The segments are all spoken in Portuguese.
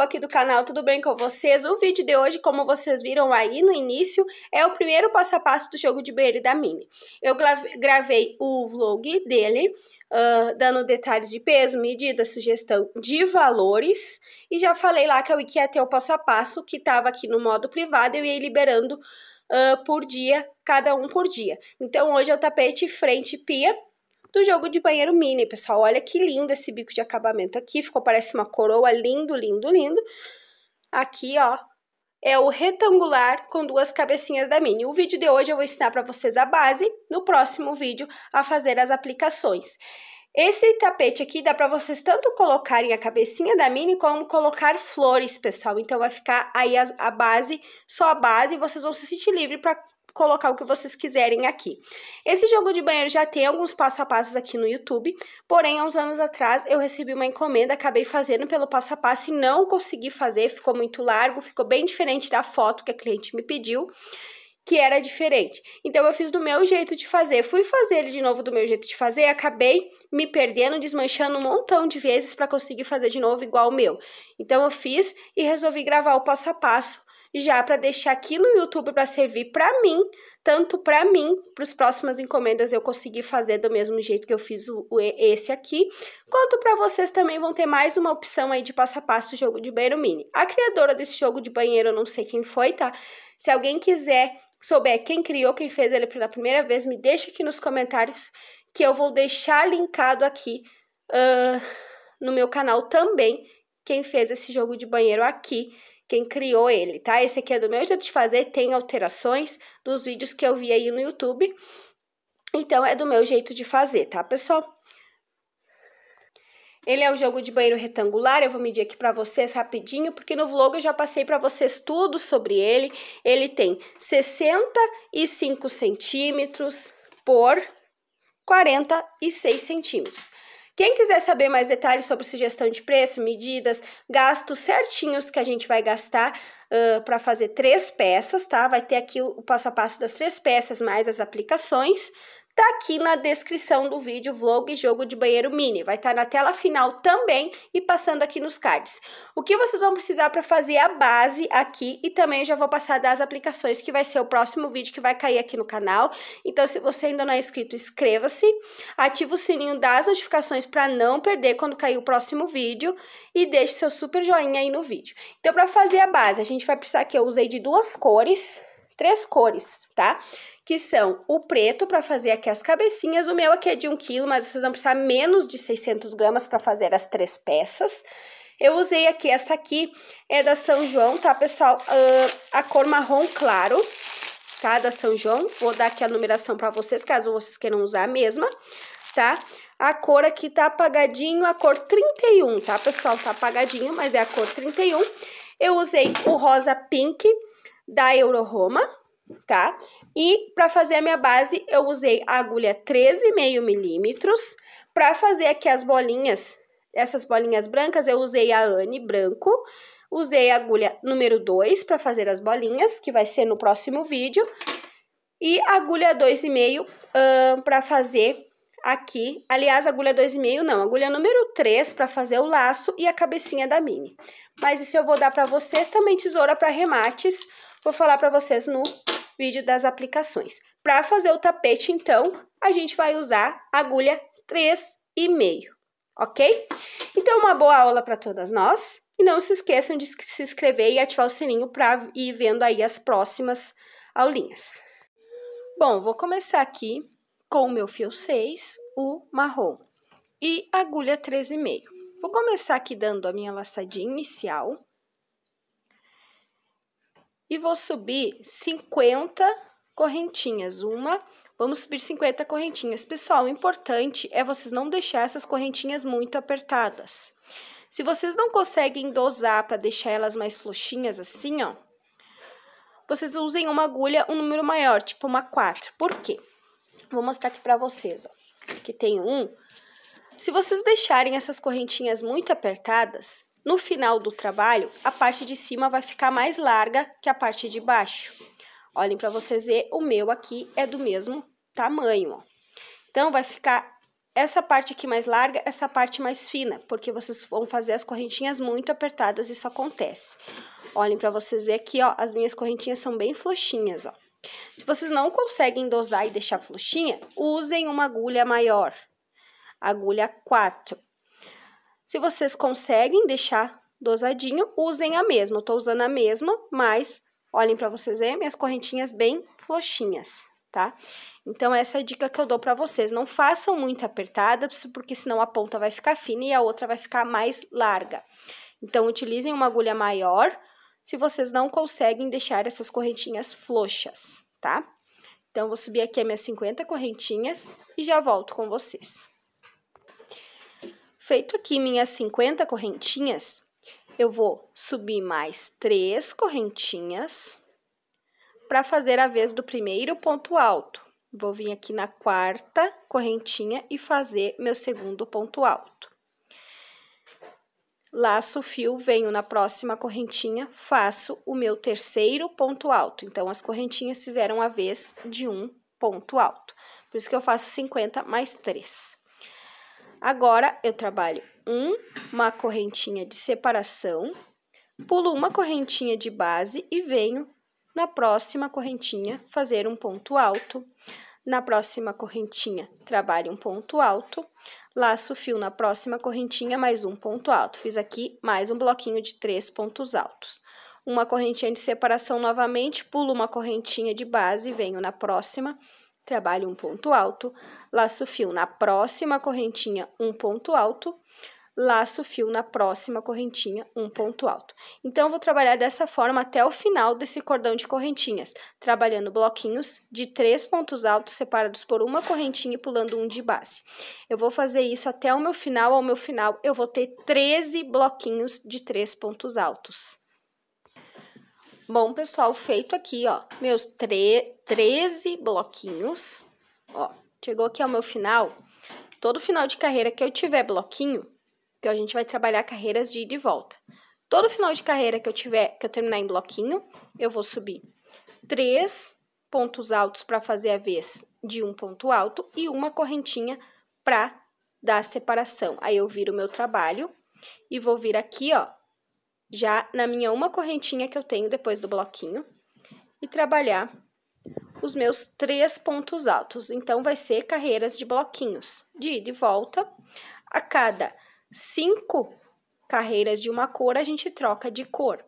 pessoal aqui do canal, tudo bem com vocês? O vídeo de hoje, como vocês viram aí no início, é o primeiro passo a passo do jogo de beira da Mini. Eu gravei o vlog dele, uh, dando detalhes de peso, medida, sugestão de valores, e já falei lá que eu ia ter o passo a passo, que estava aqui no modo privado, eu ia liberando uh, por dia, cada um por dia. Então hoje é o tapete frente pia, do jogo de banheiro mini, pessoal. Olha que lindo esse bico de acabamento aqui, ficou parece uma coroa, lindo, lindo, lindo. Aqui, ó, é o retangular com duas cabecinhas da mini. O vídeo de hoje eu vou ensinar para vocês a base, no próximo vídeo a fazer as aplicações. Esse tapete aqui dá para vocês tanto colocarem a cabecinha da mini como colocar flores, pessoal. Então vai ficar aí a, a base, só a base, e vocês vão se sentir livre para colocar o que vocês quiserem aqui. Esse jogo de banheiro já tem alguns passo a passos aqui no YouTube, porém, há uns anos atrás eu recebi uma encomenda, acabei fazendo pelo passo a passo e não consegui fazer, ficou muito largo, ficou bem diferente da foto que a cliente me pediu que era diferente. Então eu fiz do meu jeito de fazer, fui fazer ele de novo do meu jeito de fazer, acabei me perdendo, desmanchando um montão de vezes para conseguir fazer de novo igual o meu. Então eu fiz e resolvi gravar o passo a passo já para deixar aqui no YouTube para servir para mim, tanto para mim, para os próximas encomendas eu conseguir fazer do mesmo jeito que eu fiz o, o esse aqui, quanto para vocês também vão ter mais uma opção aí de passo a passo jogo de banheiro mini. A criadora desse jogo de banheiro, eu não sei quem foi, tá? Se alguém quiser souber quem criou, quem fez ele pela primeira vez, me deixa aqui nos comentários que eu vou deixar linkado aqui uh, no meu canal também quem fez esse jogo de banheiro aqui quem criou ele, tá? Esse aqui é do meu jeito de fazer, tem alterações dos vídeos que eu vi aí no YouTube. Então, é do meu jeito de fazer, tá, pessoal? Ele é um jogo de banheiro retangular, eu vou medir aqui para vocês rapidinho, porque no vlog eu já passei para vocês tudo sobre ele. Ele tem 65 centímetros por 46 centímetros. Quem quiser saber mais detalhes sobre sugestão de preço, medidas, gastos certinhos que a gente vai gastar uh, para fazer três peças, tá? Vai ter aqui o passo a passo das três peças mais as aplicações tá aqui na descrição do vídeo vlog jogo de banheiro mini. Vai estar tá na tela final também e passando aqui nos cards. O que vocês vão precisar para fazer a base aqui e também já vou passar das aplicações que vai ser o próximo vídeo que vai cair aqui no canal. Então se você ainda não é inscrito, inscreva-se, ative o sininho das notificações para não perder quando cair o próximo vídeo e deixe seu super joinha aí no vídeo. Então para fazer a base, a gente vai precisar que eu usei de duas cores, três cores, tá? que são o preto para fazer aqui as cabecinhas, o meu aqui é de 1 kg, mas vocês vão precisar menos de 600 gramas para fazer as três peças. Eu usei aqui, essa aqui é da São João, tá, pessoal? Uh, a cor marrom claro, tá? Da São João. Vou dar aqui a numeração para vocês, caso vocês queiram usar a mesma, tá? A cor aqui tá apagadinho, a cor 31, tá, pessoal? Tá apagadinho, mas é a cor 31. Eu usei o rosa pink da Euroroma, tá? E para fazer a minha base, eu usei a agulha 13,5 milímetros. Para fazer aqui as bolinhas, essas bolinhas brancas, eu usei a Anne branco. Usei a agulha número 2 para fazer as bolinhas, que vai ser no próximo vídeo. E agulha 2,5 uh, para fazer aqui. Aliás, agulha 2,5 não, agulha número 3 para fazer o laço e a cabecinha da mini. Mas isso eu vou dar para vocês também, tesoura para remates. Vou falar para vocês no vídeo das aplicações. Para fazer o tapete, então, a gente vai usar agulha 3,5, ok? Então, uma boa aula para todas nós. E não se esqueçam de se inscrever e ativar o sininho para ir vendo aí as próximas aulinhas. Bom, vou começar aqui com o meu fio 6, o marrom, e agulha 3,5. Vou começar aqui dando a minha laçadinha inicial e vou subir 50 correntinhas. Uma, vamos subir 50 correntinhas. Pessoal, o importante é vocês não deixar essas correntinhas muito apertadas. Se vocês não conseguem dosar para deixar elas mais fluxinhas assim, ó, vocês usem uma agulha um número maior, tipo uma 4. Por quê? Vou mostrar aqui para vocês, ó. que tem um. Se vocês deixarem essas correntinhas muito apertadas, no final do trabalho, a parte de cima vai ficar mais larga que a parte de baixo. Olhem para vocês ver, o meu aqui é do mesmo tamanho, ó. Então, vai ficar essa parte aqui mais larga, essa parte mais fina, porque vocês vão fazer as correntinhas muito apertadas, isso acontece. Olhem para vocês ver aqui, ó, as minhas correntinhas são bem fluxinhas, ó. Se vocês não conseguem dosar e deixar fluxinha, usem uma agulha maior, agulha 4. Se vocês conseguem deixar dosadinho, usem a mesma. Eu tô usando a mesma, mas olhem para vocês verem minhas correntinhas bem frouxinhas, tá? Então, essa é a dica que eu dou para vocês. Não façam muito apertada, porque senão a ponta vai ficar fina e a outra vai ficar mais larga. Então, utilizem uma agulha maior se vocês não conseguem deixar essas correntinhas frouxas, tá? Então, vou subir aqui as minhas 50 correntinhas e já volto com vocês. Feito aqui minhas 50 correntinhas, eu vou subir mais três correntinhas para fazer a vez do primeiro ponto alto. Vou vir aqui na quarta correntinha e fazer meu segundo ponto alto. Laço o fio, venho na próxima correntinha, faço o meu terceiro ponto alto. Então, as correntinhas fizeram a vez de um ponto alto. Por isso que eu faço 50 mais 3. Agora eu trabalho um, uma correntinha de separação, pulo uma correntinha de base e venho na próxima correntinha fazer um ponto alto. Na próxima correntinha, trabalho um ponto alto, laço o fio na próxima correntinha, mais um ponto alto. Fiz aqui mais um bloquinho de três pontos altos. Uma correntinha de separação novamente, pulo uma correntinha de base, venho na próxima, trabalho um ponto alto, laço fio na próxima correntinha, um ponto alto, laço fio na próxima correntinha, um ponto alto. Então, vou trabalhar dessa forma até o final desse cordão de correntinhas, trabalhando bloquinhos de três pontos altos separados por uma correntinha e pulando um de base. Eu vou fazer isso até o meu final, ao meu final eu vou ter 13 bloquinhos de três pontos altos. Bom, pessoal, feito aqui, ó, meus 13 bloquinhos, ó, chegou aqui ao meu final. Todo final de carreira que eu tiver bloquinho, que a gente vai trabalhar carreiras de ida e volta. Todo final de carreira que eu tiver, que eu terminar em bloquinho, eu vou subir três pontos altos para fazer a vez de um ponto alto e uma correntinha para dar separação. Aí eu viro o meu trabalho e vou vir aqui, ó, já na minha uma correntinha que eu tenho depois do bloquinho e trabalhar os meus três pontos altos. Então, vai ser carreiras de bloquinhos, de ida e volta. A cada cinco carreiras de uma cor, a gente troca de cor.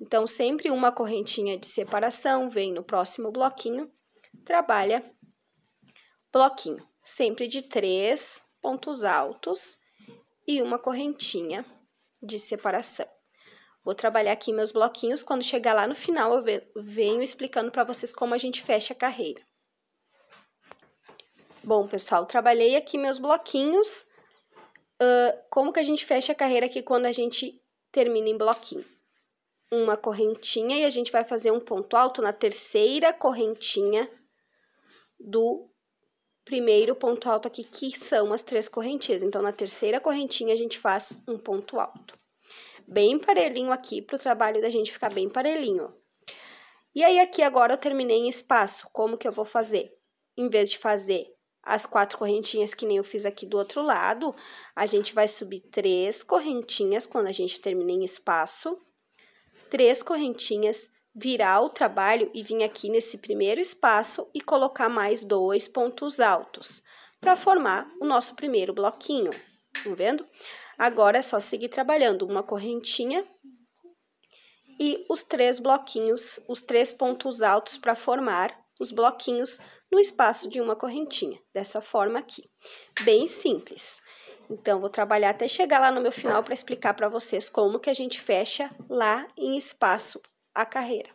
Então, sempre uma correntinha de separação, vem no próximo bloquinho, trabalha bloquinho. Sempre de três pontos altos e uma correntinha de separação. Vou trabalhar aqui meus bloquinhos. Quando chegar lá no final, eu venho explicando para vocês como a gente fecha a carreira. Bom, pessoal, trabalhei aqui meus bloquinhos. Uh, como que a gente fecha a carreira aqui quando a gente termina em bloquinho? Uma correntinha e a gente vai fazer um ponto alto na terceira correntinha do primeiro ponto alto aqui, que são as três correntinhas. Então, na terceira correntinha, a gente faz um ponto alto bem parelhinho aqui, pro trabalho da gente ficar bem parelhinho. E aí, aqui agora eu terminei em espaço. Como que eu vou fazer? Em vez de fazer as quatro correntinhas que nem eu fiz aqui do outro lado, a gente vai subir três correntinhas quando a gente terminar em espaço. Três correntinhas, virar o trabalho e vir aqui nesse primeiro espaço e colocar mais dois pontos altos para formar o nosso primeiro bloquinho. Tá vendo? Agora é só seguir trabalhando uma correntinha e os três bloquinhos, os três pontos altos para formar os bloquinhos no espaço de uma correntinha, dessa forma aqui. Bem simples. Então, vou trabalhar até chegar lá no meu final para explicar para vocês como que a gente fecha lá em espaço a carreira.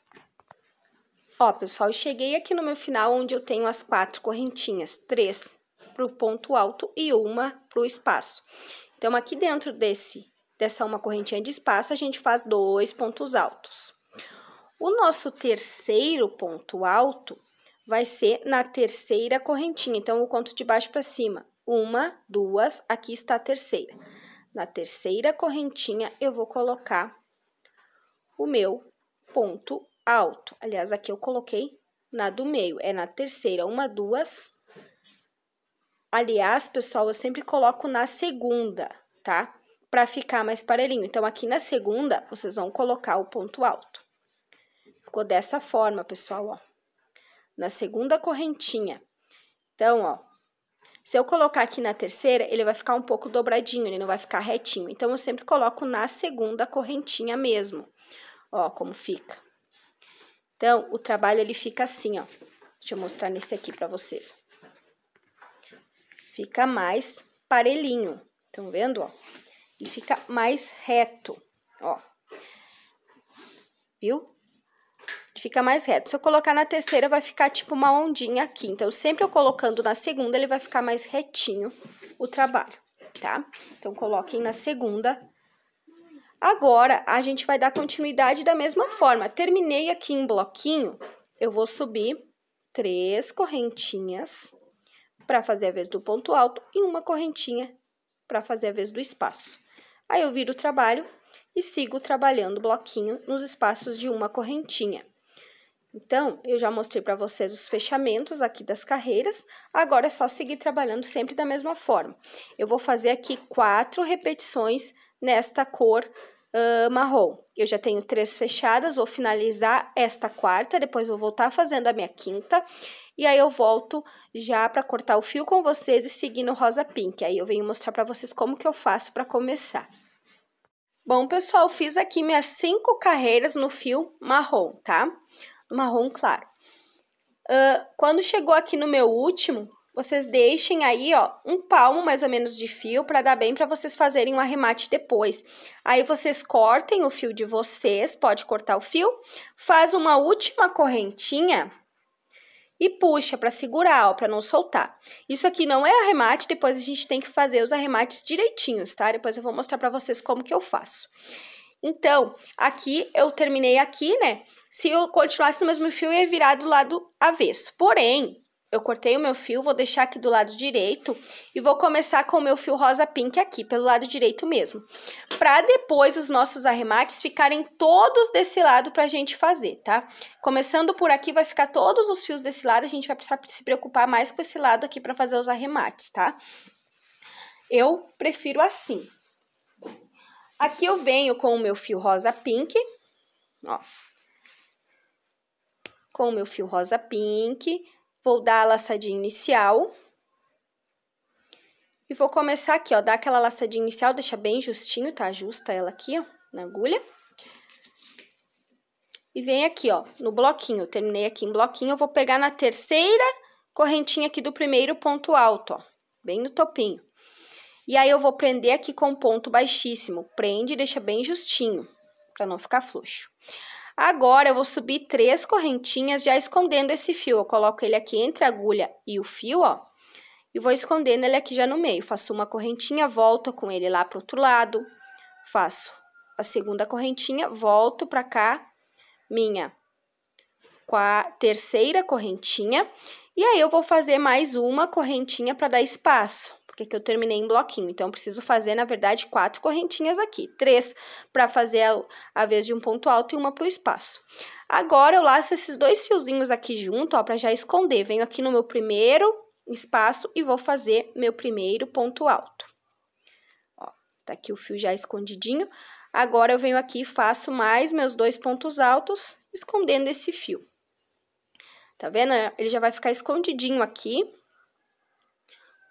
Ó, pessoal, cheguei aqui no meu final onde eu tenho as quatro correntinhas, três para o ponto alto e uma para o espaço. Então, aqui dentro desse, dessa uma correntinha de espaço, a gente faz dois pontos altos. O nosso terceiro ponto alto vai ser na terceira correntinha. Então, eu conto de baixo para cima. Uma, duas, aqui está a terceira. Na terceira correntinha, eu vou colocar o meu ponto alto. Aliás, aqui eu coloquei na do meio. É na terceira, uma, duas, Aliás, pessoal, eu sempre coloco na segunda, tá? Para ficar mais parelhinho. Então, aqui na segunda, vocês vão colocar o ponto alto. Ficou dessa forma, pessoal, ó. Na segunda correntinha. Então, ó, se eu colocar aqui na terceira, ele vai ficar um pouco dobradinho, ele não vai ficar retinho. Então, eu sempre coloco na segunda correntinha mesmo. Ó, como fica. Então, o trabalho, ele fica assim, ó. Deixa eu mostrar nesse aqui para vocês fica mais parelhinho. Estão vendo, ó? Ele fica mais reto, ó. Viu? Ele fica mais reto. Se eu colocar na terceira, vai ficar tipo uma ondinha aqui. Então, sempre eu colocando na segunda, ele vai ficar mais retinho o trabalho, tá? Então, coloquem na segunda. Agora, a gente vai dar continuidade da mesma forma. Terminei aqui em bloquinho, eu vou subir três correntinhas para fazer a vez do ponto alto e uma correntinha para fazer a vez do espaço. Aí eu viro o trabalho e sigo trabalhando bloquinho nos espaços de uma correntinha. Então, eu já mostrei para vocês os fechamentos aqui das carreiras, agora é só seguir trabalhando sempre da mesma forma. Eu vou fazer aqui quatro repetições nesta cor uh, marrom. Eu já tenho três fechadas, vou finalizar esta quarta, depois vou voltar fazendo a minha quinta e aí eu volto já para cortar o fio com vocês e seguir no rosa pink. Aí eu venho mostrar para vocês como que eu faço para começar. Bom, pessoal, fiz aqui minhas cinco carreiras no fio marrom, tá? Marrom claro. Uh, quando chegou aqui no meu último, vocês deixem aí, ó, um palmo mais ou menos de fio para dar bem para vocês fazerem um arremate depois. Aí vocês cortem o fio de vocês, pode cortar o fio, faz uma última correntinha e puxa para segurar, para não soltar. Isso aqui não é arremate, depois a gente tem que fazer os arremates direitinhos, tá? Depois eu vou mostrar para vocês como que eu faço. Então, aqui eu terminei aqui, né? Se eu continuasse no mesmo fio, eu ia virar do lado avesso. Porém, eu cortei o meu fio, vou deixar aqui do lado direito e vou começar com o meu fio rosa pink aqui, pelo lado direito mesmo. Pra depois os nossos arremates ficarem todos desse lado pra gente fazer, tá? Começando por aqui, vai ficar todos os fios desse lado, a gente vai precisar se preocupar mais com esse lado aqui pra fazer os arremates, tá? Eu prefiro assim. Aqui eu venho com o meu fio rosa pink, ó. Com o meu fio rosa pink Vou dar a laçadinha inicial. E vou começar aqui, ó, dar aquela laçadinha inicial, deixa bem justinho, tá? Ajusta ela aqui, ó, na agulha. E vem aqui, ó, no bloquinho, terminei aqui em bloquinho, eu vou pegar na terceira correntinha aqui do primeiro ponto alto, ó, bem no topinho. E aí, eu vou prender aqui com ponto baixíssimo, prende e deixa bem justinho, pra não ficar fluxo. Agora eu vou subir três correntinhas já escondendo esse fio. Eu coloco ele aqui entre a agulha e o fio, ó. E vou escondendo ele aqui já no meio. Faço uma correntinha, volto com ele lá pro outro lado. Faço a segunda correntinha, volto pra cá, minha terceira correntinha. E aí eu vou fazer mais uma correntinha para dar espaço porque que eu terminei em bloquinho. Então, preciso fazer, na verdade, quatro correntinhas aqui. Três para fazer a, a vez de um ponto alto e uma para o espaço. Agora, eu laço esses dois fiozinhos aqui junto, ó, para já esconder. Venho aqui no meu primeiro espaço e vou fazer meu primeiro ponto alto. Ó, tá aqui o fio já escondidinho. Agora, eu venho aqui e faço mais meus dois pontos altos, escondendo esse fio. Tá vendo? Ele já vai ficar escondidinho aqui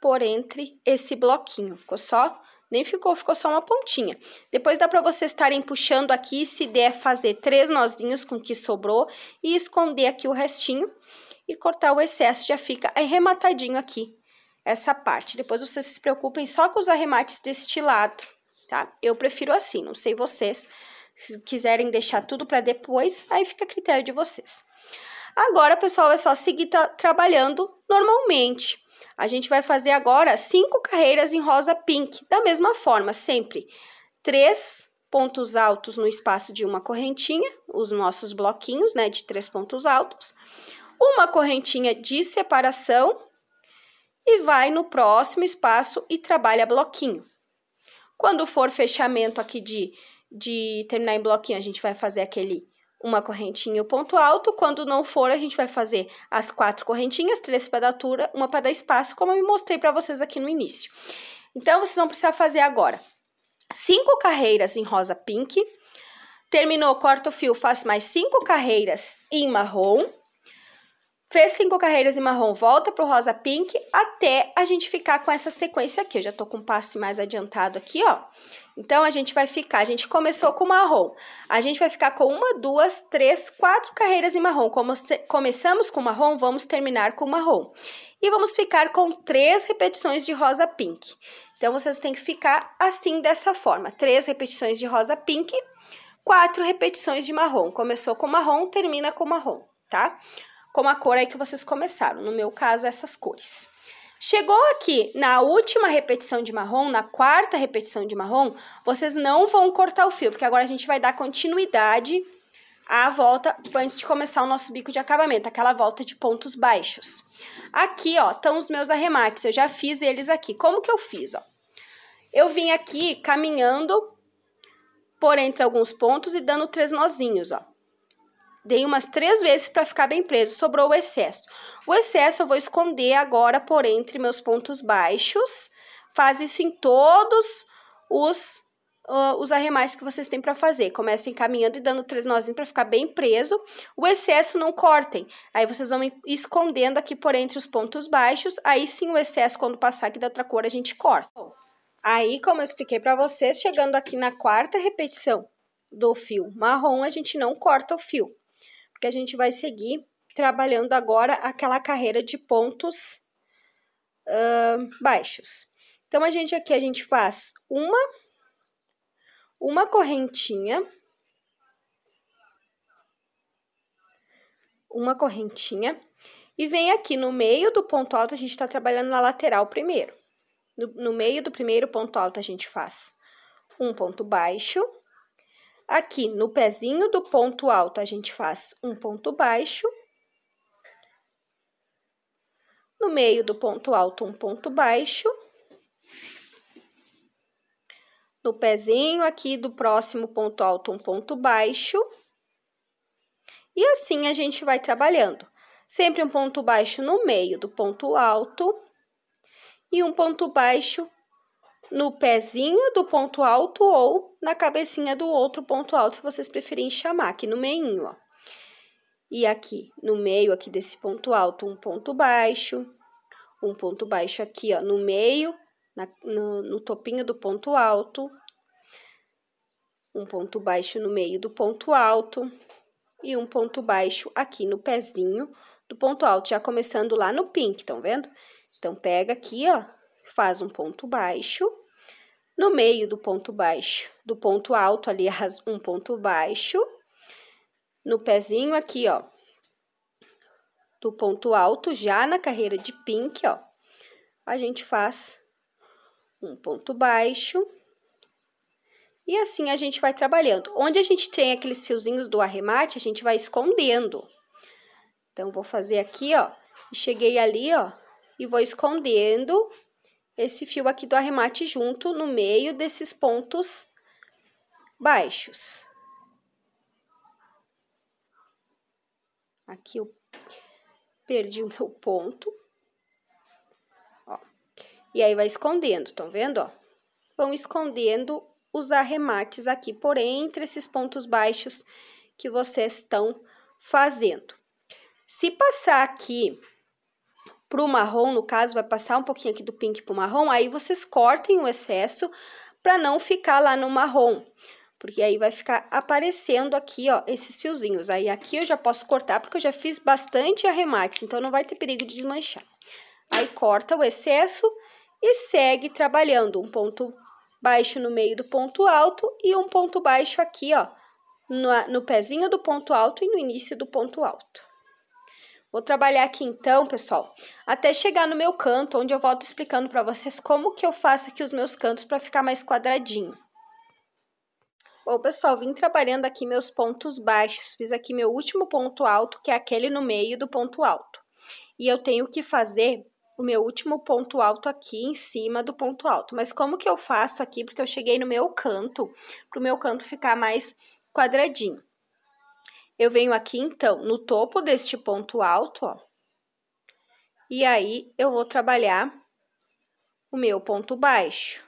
por entre esse bloquinho. Ficou só? Nem ficou, ficou só uma pontinha. Depois dá para vocês estarem puxando aqui, se der, fazer três nozinhos com o que sobrou e esconder aqui o restinho e cortar o excesso, já fica arrematadinho aqui essa parte. Depois vocês se preocupem só com os arremates deste lado, tá? Eu prefiro assim, não sei vocês, se quiserem deixar tudo para depois, aí fica a critério de vocês. Agora, pessoal, é só seguir trabalhando normalmente. A gente vai fazer agora cinco carreiras em rosa pink, da mesma forma, sempre. Três pontos altos no espaço de uma correntinha, os nossos bloquinhos, né, de três pontos altos. Uma correntinha de separação e vai no próximo espaço e trabalha bloquinho. Quando for fechamento aqui de, de terminar em bloquinho, a gente vai fazer aquele uma correntinha o ponto alto. Quando não for, a gente vai fazer as quatro correntinhas, três para dar altura, uma para dar espaço, como eu mostrei para vocês aqui no início. Então, vocês vão precisar fazer agora cinco carreiras em rosa pink. Terminou, corta o fio, faz mais cinco carreiras em marrom. Fez cinco carreiras em marrom, volta pro rosa pink até a gente ficar com essa sequência aqui. Eu já tô com um passo mais adiantado aqui, ó. Então, a gente vai ficar, a gente começou com marrom. A gente vai ficar com uma, duas, três, quatro carreiras em marrom. Como começamos com marrom, vamos terminar com marrom. E vamos ficar com três repetições de rosa pink. Então, vocês têm que ficar assim, dessa forma. Três repetições de rosa pink, quatro repetições de marrom. Começou com marrom, termina com marrom, tá? Com a cor aí que vocês começaram. No meu caso, essas cores. Chegou aqui na última repetição de marrom, na quarta repetição de marrom, vocês não vão cortar o fio, porque agora a gente vai dar continuidade à volta antes de começar o nosso bico de acabamento, aquela volta de pontos baixos. Aqui, ó, estão os meus arremates, eu já fiz eles aqui. Como que eu fiz, ó? Eu vim aqui caminhando por entre alguns pontos e dando três nozinhos, ó. Dei umas três vezes para ficar bem preso, sobrou o excesso. O excesso eu vou esconder agora por entre meus pontos baixos. Faz isso em todos os, uh, os arremais que vocês têm para fazer. Comecem caminhando e dando três nozinhos para ficar bem preso. O excesso não cortem. Aí vocês vão escondendo aqui por entre os pontos baixos. Aí sim o excesso, quando passar aqui da outra cor, a gente corta. Aí, como eu expliquei para vocês, chegando aqui na quarta repetição do fio marrom, a gente não corta o fio porque a gente vai seguir trabalhando agora aquela carreira de pontos uh, baixos. Então, a gente aqui, a gente faz uma, uma correntinha, uma correntinha, e vem aqui no meio do ponto alto, a gente está trabalhando na lateral primeiro. No, no meio do primeiro ponto alto, a gente faz um ponto baixo, Aqui no pezinho do ponto alto, a gente faz um ponto baixo. No meio do ponto alto, um ponto baixo. No pezinho aqui do próximo ponto alto, um ponto baixo. E assim a gente vai trabalhando. Sempre um ponto baixo no meio do ponto alto e um ponto baixo no pezinho do ponto alto ou na cabecinha do outro ponto alto, se vocês preferirem chamar, aqui no meio, ó. E aqui no meio aqui desse ponto alto, um ponto baixo, um ponto baixo aqui, ó, no meio, na, no, no topinho do ponto alto, um ponto baixo no meio do ponto alto e um ponto baixo aqui no pezinho do ponto alto, já começando lá no pink, estão vendo? Então, pega aqui, ó, faz um ponto baixo. No meio do ponto baixo, do ponto alto, aliás, um ponto baixo. No pezinho aqui, ó, do ponto alto, já na carreira de pink, ó, a gente faz um ponto baixo. E assim a gente vai trabalhando. Onde a gente tem aqueles fiozinhos do arremate, a gente vai escondendo. Então, vou fazer aqui, ó, cheguei ali, ó, e vou escondendo esse fio aqui do arremate junto no meio desses pontos baixos. Aqui eu perdi o meu ponto. Ó. E aí, vai escondendo, estão vendo, ó? Vão escondendo os arremates aqui por entre esses pontos baixos que vocês estão fazendo. Se passar aqui pro marrom, no caso, vai passar um pouquinho aqui do pink pro marrom, aí vocês cortem o excesso para não ficar lá no marrom. Porque aí vai ficar aparecendo aqui, ó, esses fiozinhos. Aí aqui eu já posso cortar, porque eu já fiz bastante arremates, então não vai ter perigo de desmanchar. Aí corta o excesso e segue trabalhando. Um ponto baixo no meio do ponto alto e um ponto baixo aqui, ó, no, no pezinho do ponto alto e no início do ponto alto. Vou trabalhar aqui então, pessoal, até chegar no meu canto, onde eu volto explicando para vocês como que eu faço aqui os meus cantos para ficar mais quadradinho. Bom, pessoal, vim trabalhando aqui meus pontos baixos, fiz aqui meu último ponto alto, que é aquele no meio do ponto alto. E eu tenho que fazer o meu último ponto alto aqui em cima do ponto alto. Mas como que eu faço aqui? Porque eu cheguei no meu canto, para o meu canto ficar mais quadradinho. Eu venho aqui, então, no topo deste ponto alto, ó. E aí, eu vou trabalhar o meu ponto baixo.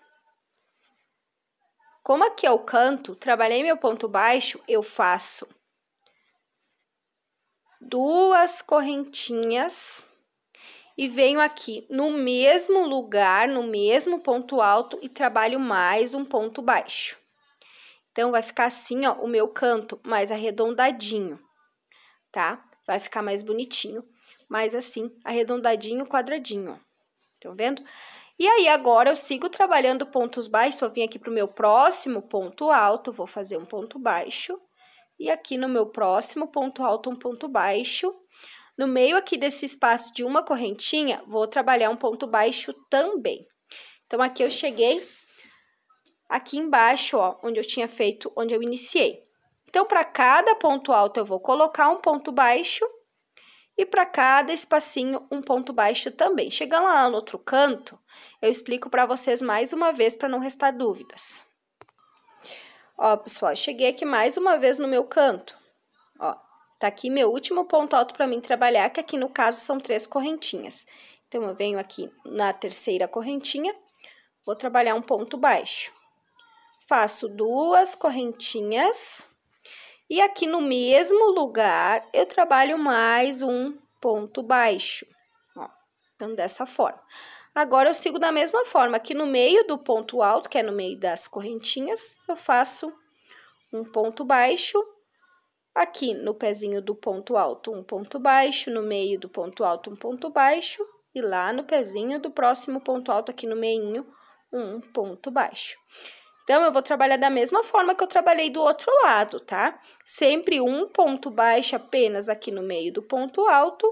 Como aqui é o canto, trabalhei meu ponto baixo, eu faço duas correntinhas e venho aqui no mesmo lugar, no mesmo ponto alto e trabalho mais um ponto baixo. Então, vai ficar assim, ó, o meu canto mais arredondadinho, tá? Vai ficar mais bonitinho, mais assim, arredondadinho, quadradinho, Estão vendo? E aí, agora eu sigo trabalhando pontos baixos, eu vim aqui pro meu próximo ponto alto, vou fazer um ponto baixo. E aqui no meu próximo ponto alto, um ponto baixo. No meio aqui desse espaço de uma correntinha, vou trabalhar um ponto baixo também. Então, aqui eu cheguei aqui embaixo, ó, onde eu tinha feito, onde eu iniciei. Então, para cada ponto alto, eu vou colocar um ponto baixo e para cada espacinho, um ponto baixo também. Chegando lá no outro canto, eu explico para vocês mais uma vez para não restar dúvidas. Ó, pessoal, cheguei aqui mais uma vez no meu canto. Ó, tá aqui meu último ponto alto para mim trabalhar, que aqui no caso são três correntinhas. Então, eu venho aqui na terceira correntinha, vou trabalhar um ponto baixo faço duas correntinhas e aqui no mesmo lugar eu trabalho mais um ponto baixo, ó, então dessa forma. Agora eu sigo da mesma forma, aqui no meio do ponto alto, que é no meio das correntinhas, eu faço um ponto baixo, aqui no pezinho do ponto alto um ponto baixo, no meio do ponto alto um ponto baixo e lá no pezinho do próximo ponto alto aqui no meinho um ponto baixo. Então, eu vou trabalhar da mesma forma que eu trabalhei do outro lado, tá? Sempre um ponto baixo apenas aqui no meio do ponto alto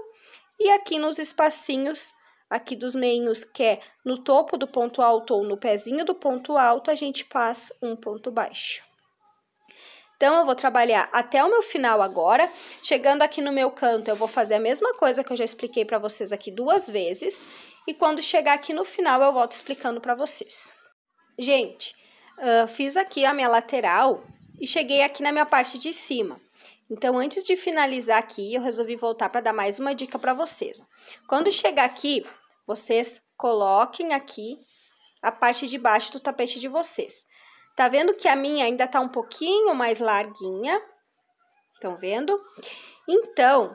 e aqui nos espacinhos aqui dos meios, que é no topo do ponto alto ou no pezinho do ponto alto, a gente passa um ponto baixo. Então, eu vou trabalhar até o meu final agora. Chegando aqui no meu canto, eu vou fazer a mesma coisa que eu já expliquei para vocês aqui duas vezes. E quando chegar aqui no final, eu volto explicando para vocês. Gente, uh, fiz aqui a minha lateral e cheguei aqui na minha parte de cima. Então, antes de finalizar aqui, eu resolvi voltar para dar mais uma dica para vocês. Quando chegar aqui, vocês coloquem aqui a parte de baixo do tapete de vocês. Tá vendo que a minha ainda tá um pouquinho mais larguinha? Estão vendo? Então,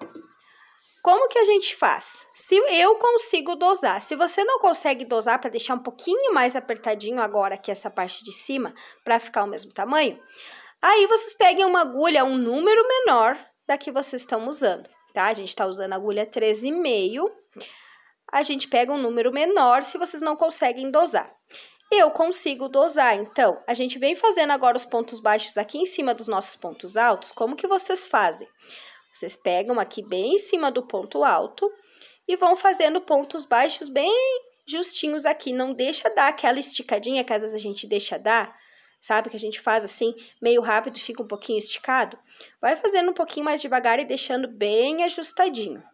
como que a gente faz? Se eu consigo dosar, se você não consegue dosar para deixar um pouquinho mais apertadinho agora aqui essa parte de cima, para ficar o mesmo tamanho, aí vocês peguem uma agulha, um número menor da que vocês estão usando, tá? A gente está usando a agulha 13,5, a gente pega um número menor se vocês não conseguem dosar. Eu consigo dosar, então, a gente vem fazendo agora os pontos baixos aqui em cima dos nossos pontos altos, como que vocês fazem? Vocês pegam aqui bem em cima do ponto alto e vão fazendo pontos baixos bem justinhos aqui. Não deixa dar aquela esticadinha que às vezes a gente deixa dar, sabe? Que a gente faz assim, meio rápido fica um pouquinho esticado. Vai fazendo um pouquinho mais devagar e deixando bem ajustadinho.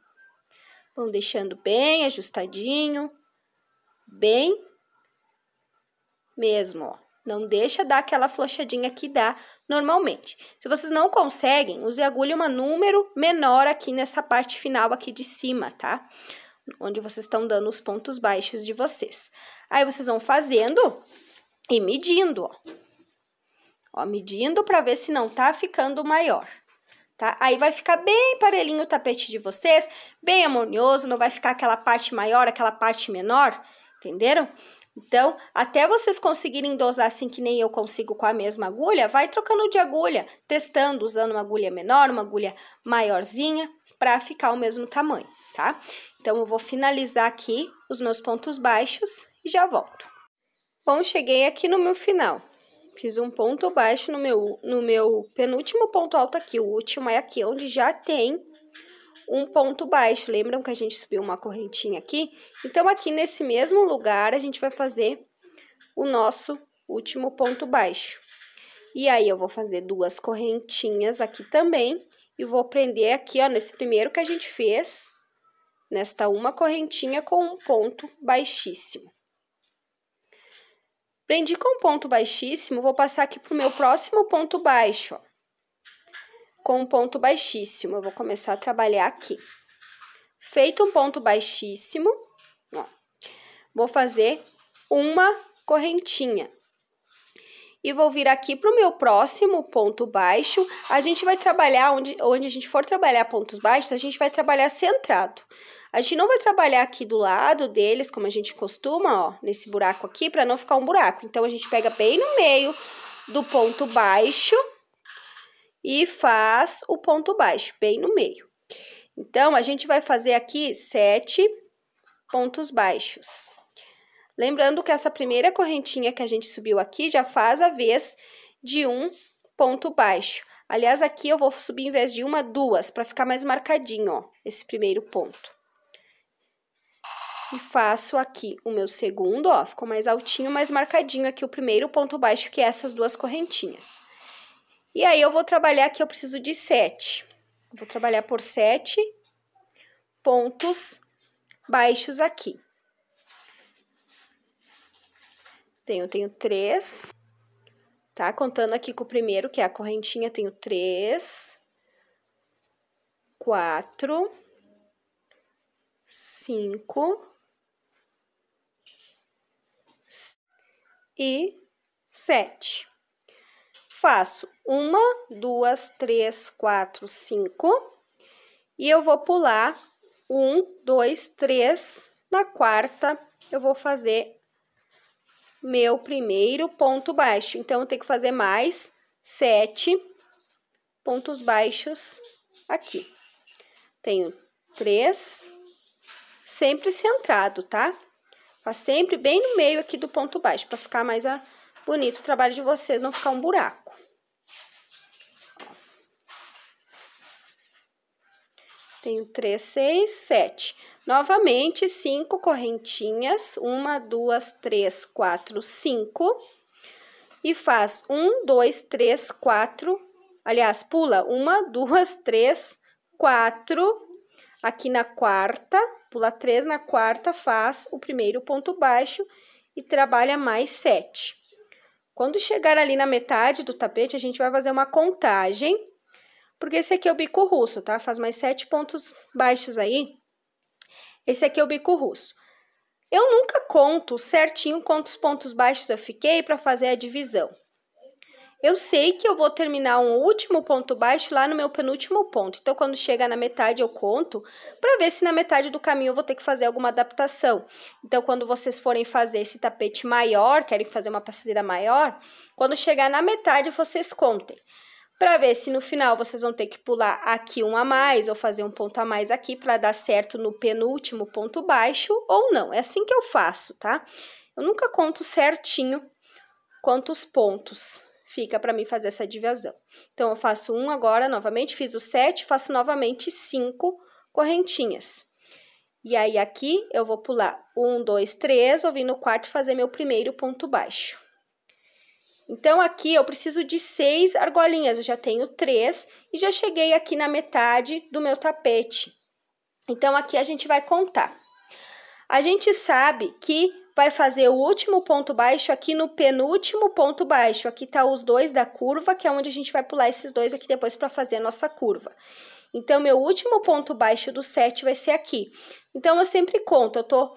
Vão deixando bem ajustadinho, bem mesmo, ó. Não deixa dar aquela flochadinha que dá normalmente. Se vocês não conseguem, use agulha uma número menor aqui nessa parte final aqui de cima, tá? Onde vocês estão dando os pontos baixos de vocês. Aí vocês vão fazendo e medindo, ó. Ó, medindo para ver se não tá ficando maior. Tá? Aí vai ficar bem parelhinho o tapete de vocês, bem harmonioso, não vai ficar aquela parte maior, aquela parte menor, entenderam? Então, até vocês conseguirem dosar assim que nem eu consigo com a mesma agulha, vai trocando de agulha, testando, usando uma agulha menor, uma agulha maiorzinha, para ficar o mesmo tamanho, tá? Então, eu vou finalizar aqui os meus pontos baixos e já volto. Bom, cheguei aqui no meu final. Fiz um ponto baixo no meu, no meu penúltimo ponto alto aqui, o último é aqui, onde já tem um ponto baixo. Lembram que a gente subiu uma correntinha aqui? Então, aqui nesse mesmo lugar, a gente vai fazer o nosso último ponto baixo. E aí, eu vou fazer duas correntinhas aqui também e vou prender aqui, ó, nesse primeiro que a gente fez, nesta uma correntinha com um ponto baixíssimo. Prendi com um ponto baixíssimo, vou passar aqui pro meu próximo ponto baixo, ó com um ponto baixíssimo. Eu vou começar a trabalhar aqui. Feito um ponto baixíssimo, ó, vou fazer uma correntinha. E vou vir aqui para o meu próximo ponto baixo. A gente vai trabalhar, onde, onde a gente for trabalhar pontos baixos, a gente vai trabalhar centrado. A gente não vai trabalhar aqui do lado deles, como a gente costuma, ó, nesse buraco aqui, para não ficar um buraco. Então, a gente pega bem no meio do ponto baixo e faz o ponto baixo, bem no meio. Então, a gente vai fazer aqui sete pontos baixos. Lembrando que essa primeira correntinha que a gente subiu aqui já faz a vez de um ponto baixo. Aliás, aqui eu vou subir em vez de uma, duas, para ficar mais marcadinho, ó, esse primeiro ponto. E faço aqui o meu segundo, ó, ficou mais altinho, mais marcadinho aqui o primeiro ponto baixo, que é essas duas correntinhas. E aí, eu vou trabalhar aqui, eu preciso de 7. Vou trabalhar por 7 pontos baixos aqui. Tenho, tenho três, tá? Contando aqui com o primeiro, que é a correntinha, tenho três, quatro, cinco e sete faço uma, duas, três, quatro, cinco, e eu vou pular um, dois, três, na quarta eu vou fazer meu primeiro ponto baixo. Então, eu tenho que fazer mais sete pontos baixos aqui. Tenho três, sempre centrado, tá? Faz tá sempre bem no meio aqui do ponto baixo, para ficar mais a, bonito o trabalho de vocês, não ficar um buraco. Tenho três, seis, sete. Novamente, cinco correntinhas. Uma, duas, três, quatro, cinco. E faz um, dois, três, quatro. Aliás, pula uma, duas, três, quatro. Aqui na quarta, pula três na quarta, faz o primeiro ponto baixo e trabalha mais sete. Quando chegar ali na metade do tapete, a gente vai fazer uma contagem porque esse aqui é o bico russo, tá? Faz mais sete pontos baixos aí. Esse aqui é o bico russo. Eu nunca conto certinho quantos pontos baixos eu fiquei para fazer a divisão. Eu sei que eu vou terminar um último ponto baixo lá no meu penúltimo ponto. Então, quando chegar na metade, eu conto para ver se na metade do caminho eu vou ter que fazer alguma adaptação. Então, quando vocês forem fazer esse tapete maior, querem fazer uma passadeira maior, quando chegar na metade, vocês contem para ver se no final vocês vão ter que pular aqui um a mais ou fazer um ponto a mais aqui para dar certo no penúltimo ponto baixo ou não. É assim que eu faço, tá? Eu nunca conto certinho quantos pontos fica para mim fazer essa divisão. Então, eu faço um agora, novamente, fiz o sete. faço novamente cinco correntinhas. E aí, aqui, eu vou pular um, dois, três, ou vim no quarto fazer meu primeiro ponto baixo. Então, aqui eu preciso de seis argolinhas, eu já tenho três e já cheguei aqui na metade do meu tapete. Então, aqui a gente vai contar. A gente sabe que vai fazer o último ponto baixo aqui no penúltimo ponto baixo. Aqui tá os dois da curva, que é onde a gente vai pular esses dois aqui depois para fazer a nossa curva. Então, meu último ponto baixo do 7 vai ser aqui. Então, eu sempre conto, eu tô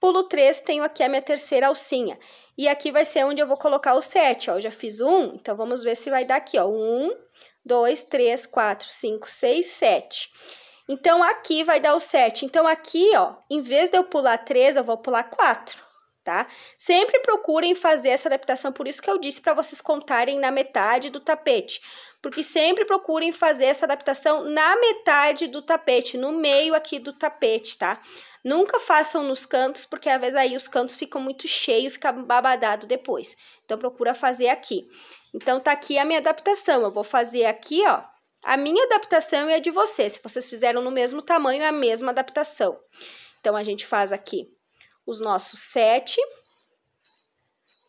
Pulo 3, tenho aqui a minha terceira alcinha. E aqui vai ser onde eu vou colocar o 7, ó. Eu já fiz um, então vamos ver se vai dar aqui, ó. 1, 2, 3, 4, 5, 6, 7. Então, aqui vai dar o 7. Então, aqui, ó, em vez de eu pular 3, eu vou pular 4, tá? Sempre procurem fazer essa adaptação, por isso que eu disse pra vocês contarem na metade do tapete. Porque sempre procurem fazer essa adaptação na metade do tapete, no meio aqui do tapete, tá? Nunca façam nos cantos, porque às vezes aí os cantos ficam muito cheios, fica babadado depois. Então, procura fazer aqui. Então, tá aqui a minha adaptação. Eu vou fazer aqui, ó. A minha adaptação e a de vocês. Se vocês fizeram no mesmo tamanho, é a mesma adaptação. Então, a gente faz aqui os nossos sete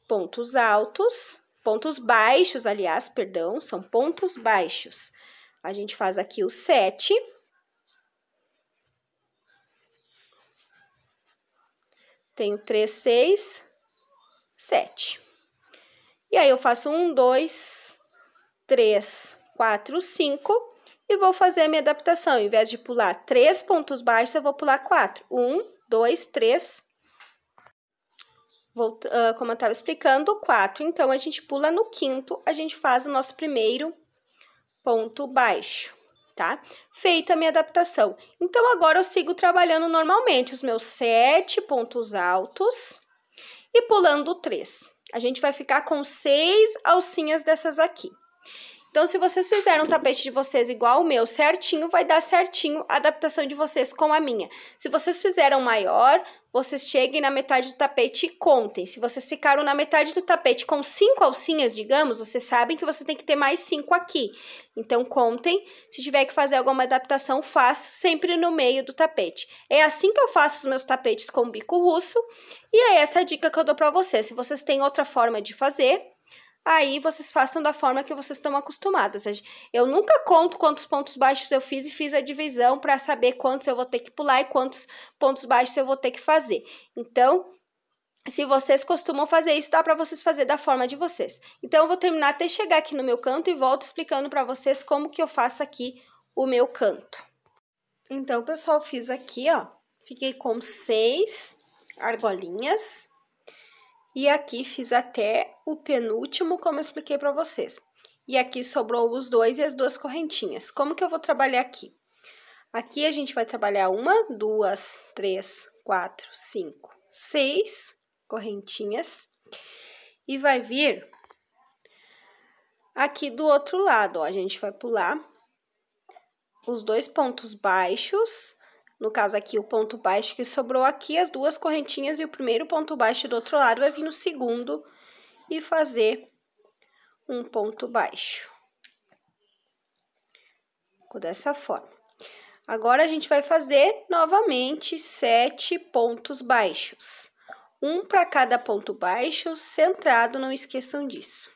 pontos altos, pontos baixos, aliás, perdão, são pontos baixos. A gente faz aqui os sete Tenho 3, 6, 7. E aí, eu faço 1, 2, 3, 4, 5 e vou fazer a minha adaptação. Ao invés de pular 3 pontos baixos, eu vou pular 4. 1, 2, 3. como eu estava explicando, 4. Então, a gente pula no quinto, a gente faz o nosso primeiro ponto baixo tá? Feita a minha adaptação. Então, agora eu sigo trabalhando normalmente os meus sete pontos altos e pulando três. A gente vai ficar com seis alcinhas dessas aqui. Então, se vocês fizerem um tapete de vocês igual o meu, certinho, vai dar certinho a adaptação de vocês com a minha. Se vocês fizeram maior, vocês cheguem na metade do tapete e contem. Se vocês ficaram na metade do tapete com cinco alcinhas, digamos, vocês sabem que você tem que ter mais cinco aqui. Então, contem. Se tiver que fazer alguma adaptação, faz sempre no meio do tapete. É assim que eu faço os meus tapetes com bico russo. E é essa dica que eu dou para vocês. Se vocês têm outra forma de fazer, aí vocês façam da forma que vocês estão acostumados. Eu nunca conto quantos pontos baixos eu fiz e fiz a divisão para saber quantos eu vou ter que pular e quantos pontos baixos eu vou ter que fazer. Então, se vocês costumam fazer isso, dá para vocês fazer da forma de vocês. Então, eu vou terminar até chegar aqui no meu canto e volto explicando para vocês como que eu faço aqui o meu canto. Então, pessoal, fiz aqui, ó. Fiquei com seis argolinhas. E aqui fiz até o penúltimo, como eu expliquei para vocês. E aqui sobrou os dois e as duas correntinhas. Como que eu vou trabalhar aqui? Aqui a gente vai trabalhar uma, duas, três, quatro, cinco, seis correntinhas. E vai vir aqui do outro lado, ó, a gente vai pular os dois pontos baixos no caso aqui, o ponto baixo que sobrou aqui, as duas correntinhas e o primeiro ponto baixo do outro lado vai vir no segundo e fazer um ponto baixo. Ficou dessa forma. Agora, a gente vai fazer novamente sete pontos baixos. Um para cada ponto baixo, centrado, não esqueçam disso.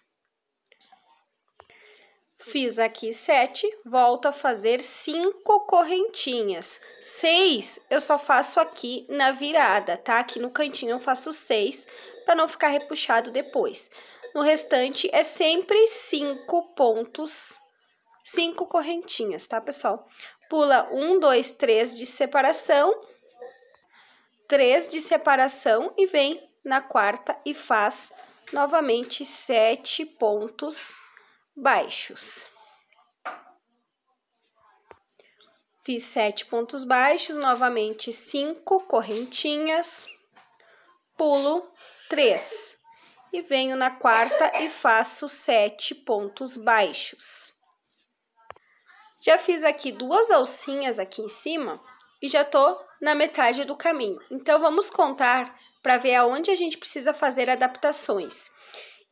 Fiz aqui sete, volto a fazer cinco correntinhas. Seis, eu só faço aqui na virada, tá? Aqui no cantinho eu faço seis, para não ficar repuxado depois. No restante é sempre cinco pontos, cinco correntinhas, tá, pessoal? Pula um, dois, três de separação, três de separação e vem na quarta e faz novamente sete pontos baixos. Fiz sete pontos baixos, novamente cinco correntinhas, pulo três e venho na quarta e faço sete pontos baixos. Já fiz aqui duas alcinhas aqui em cima e já tô na metade do caminho. Então, vamos contar para ver aonde a gente precisa fazer adaptações.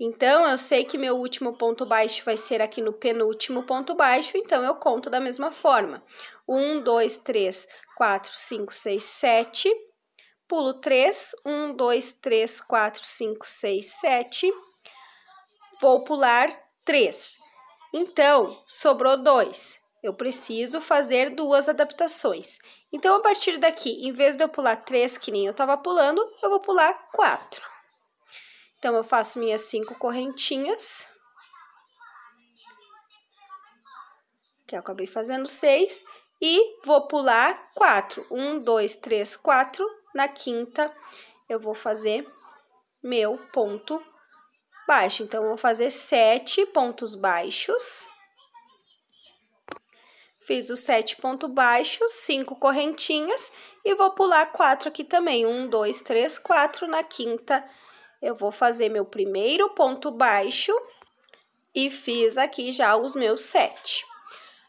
Então, eu sei que meu último ponto baixo vai ser aqui no penúltimo ponto baixo, então eu conto da mesma forma. 1, 2, 3, 4, 5, 6, 7. Pulo 3, 1, 2, 3, 4, 5, 6, 7. Vou pular 3. Então, sobrou 2. Eu preciso fazer duas adaptações. Então, a partir daqui, em vez de eu pular 3, que nem eu estava pulando, eu vou pular 4. Então, eu faço minhas cinco correntinhas. Que eu acabei fazendo seis. E vou pular quatro. Um, dois, três, quatro. Na quinta, eu vou fazer meu ponto baixo. Então, eu vou fazer sete pontos baixos. Fiz os sete pontos baixos, cinco correntinhas. E vou pular quatro aqui também. Um, dois, três, quatro. Na quinta, eu vou fazer meu primeiro ponto baixo e fiz aqui já os meus sete.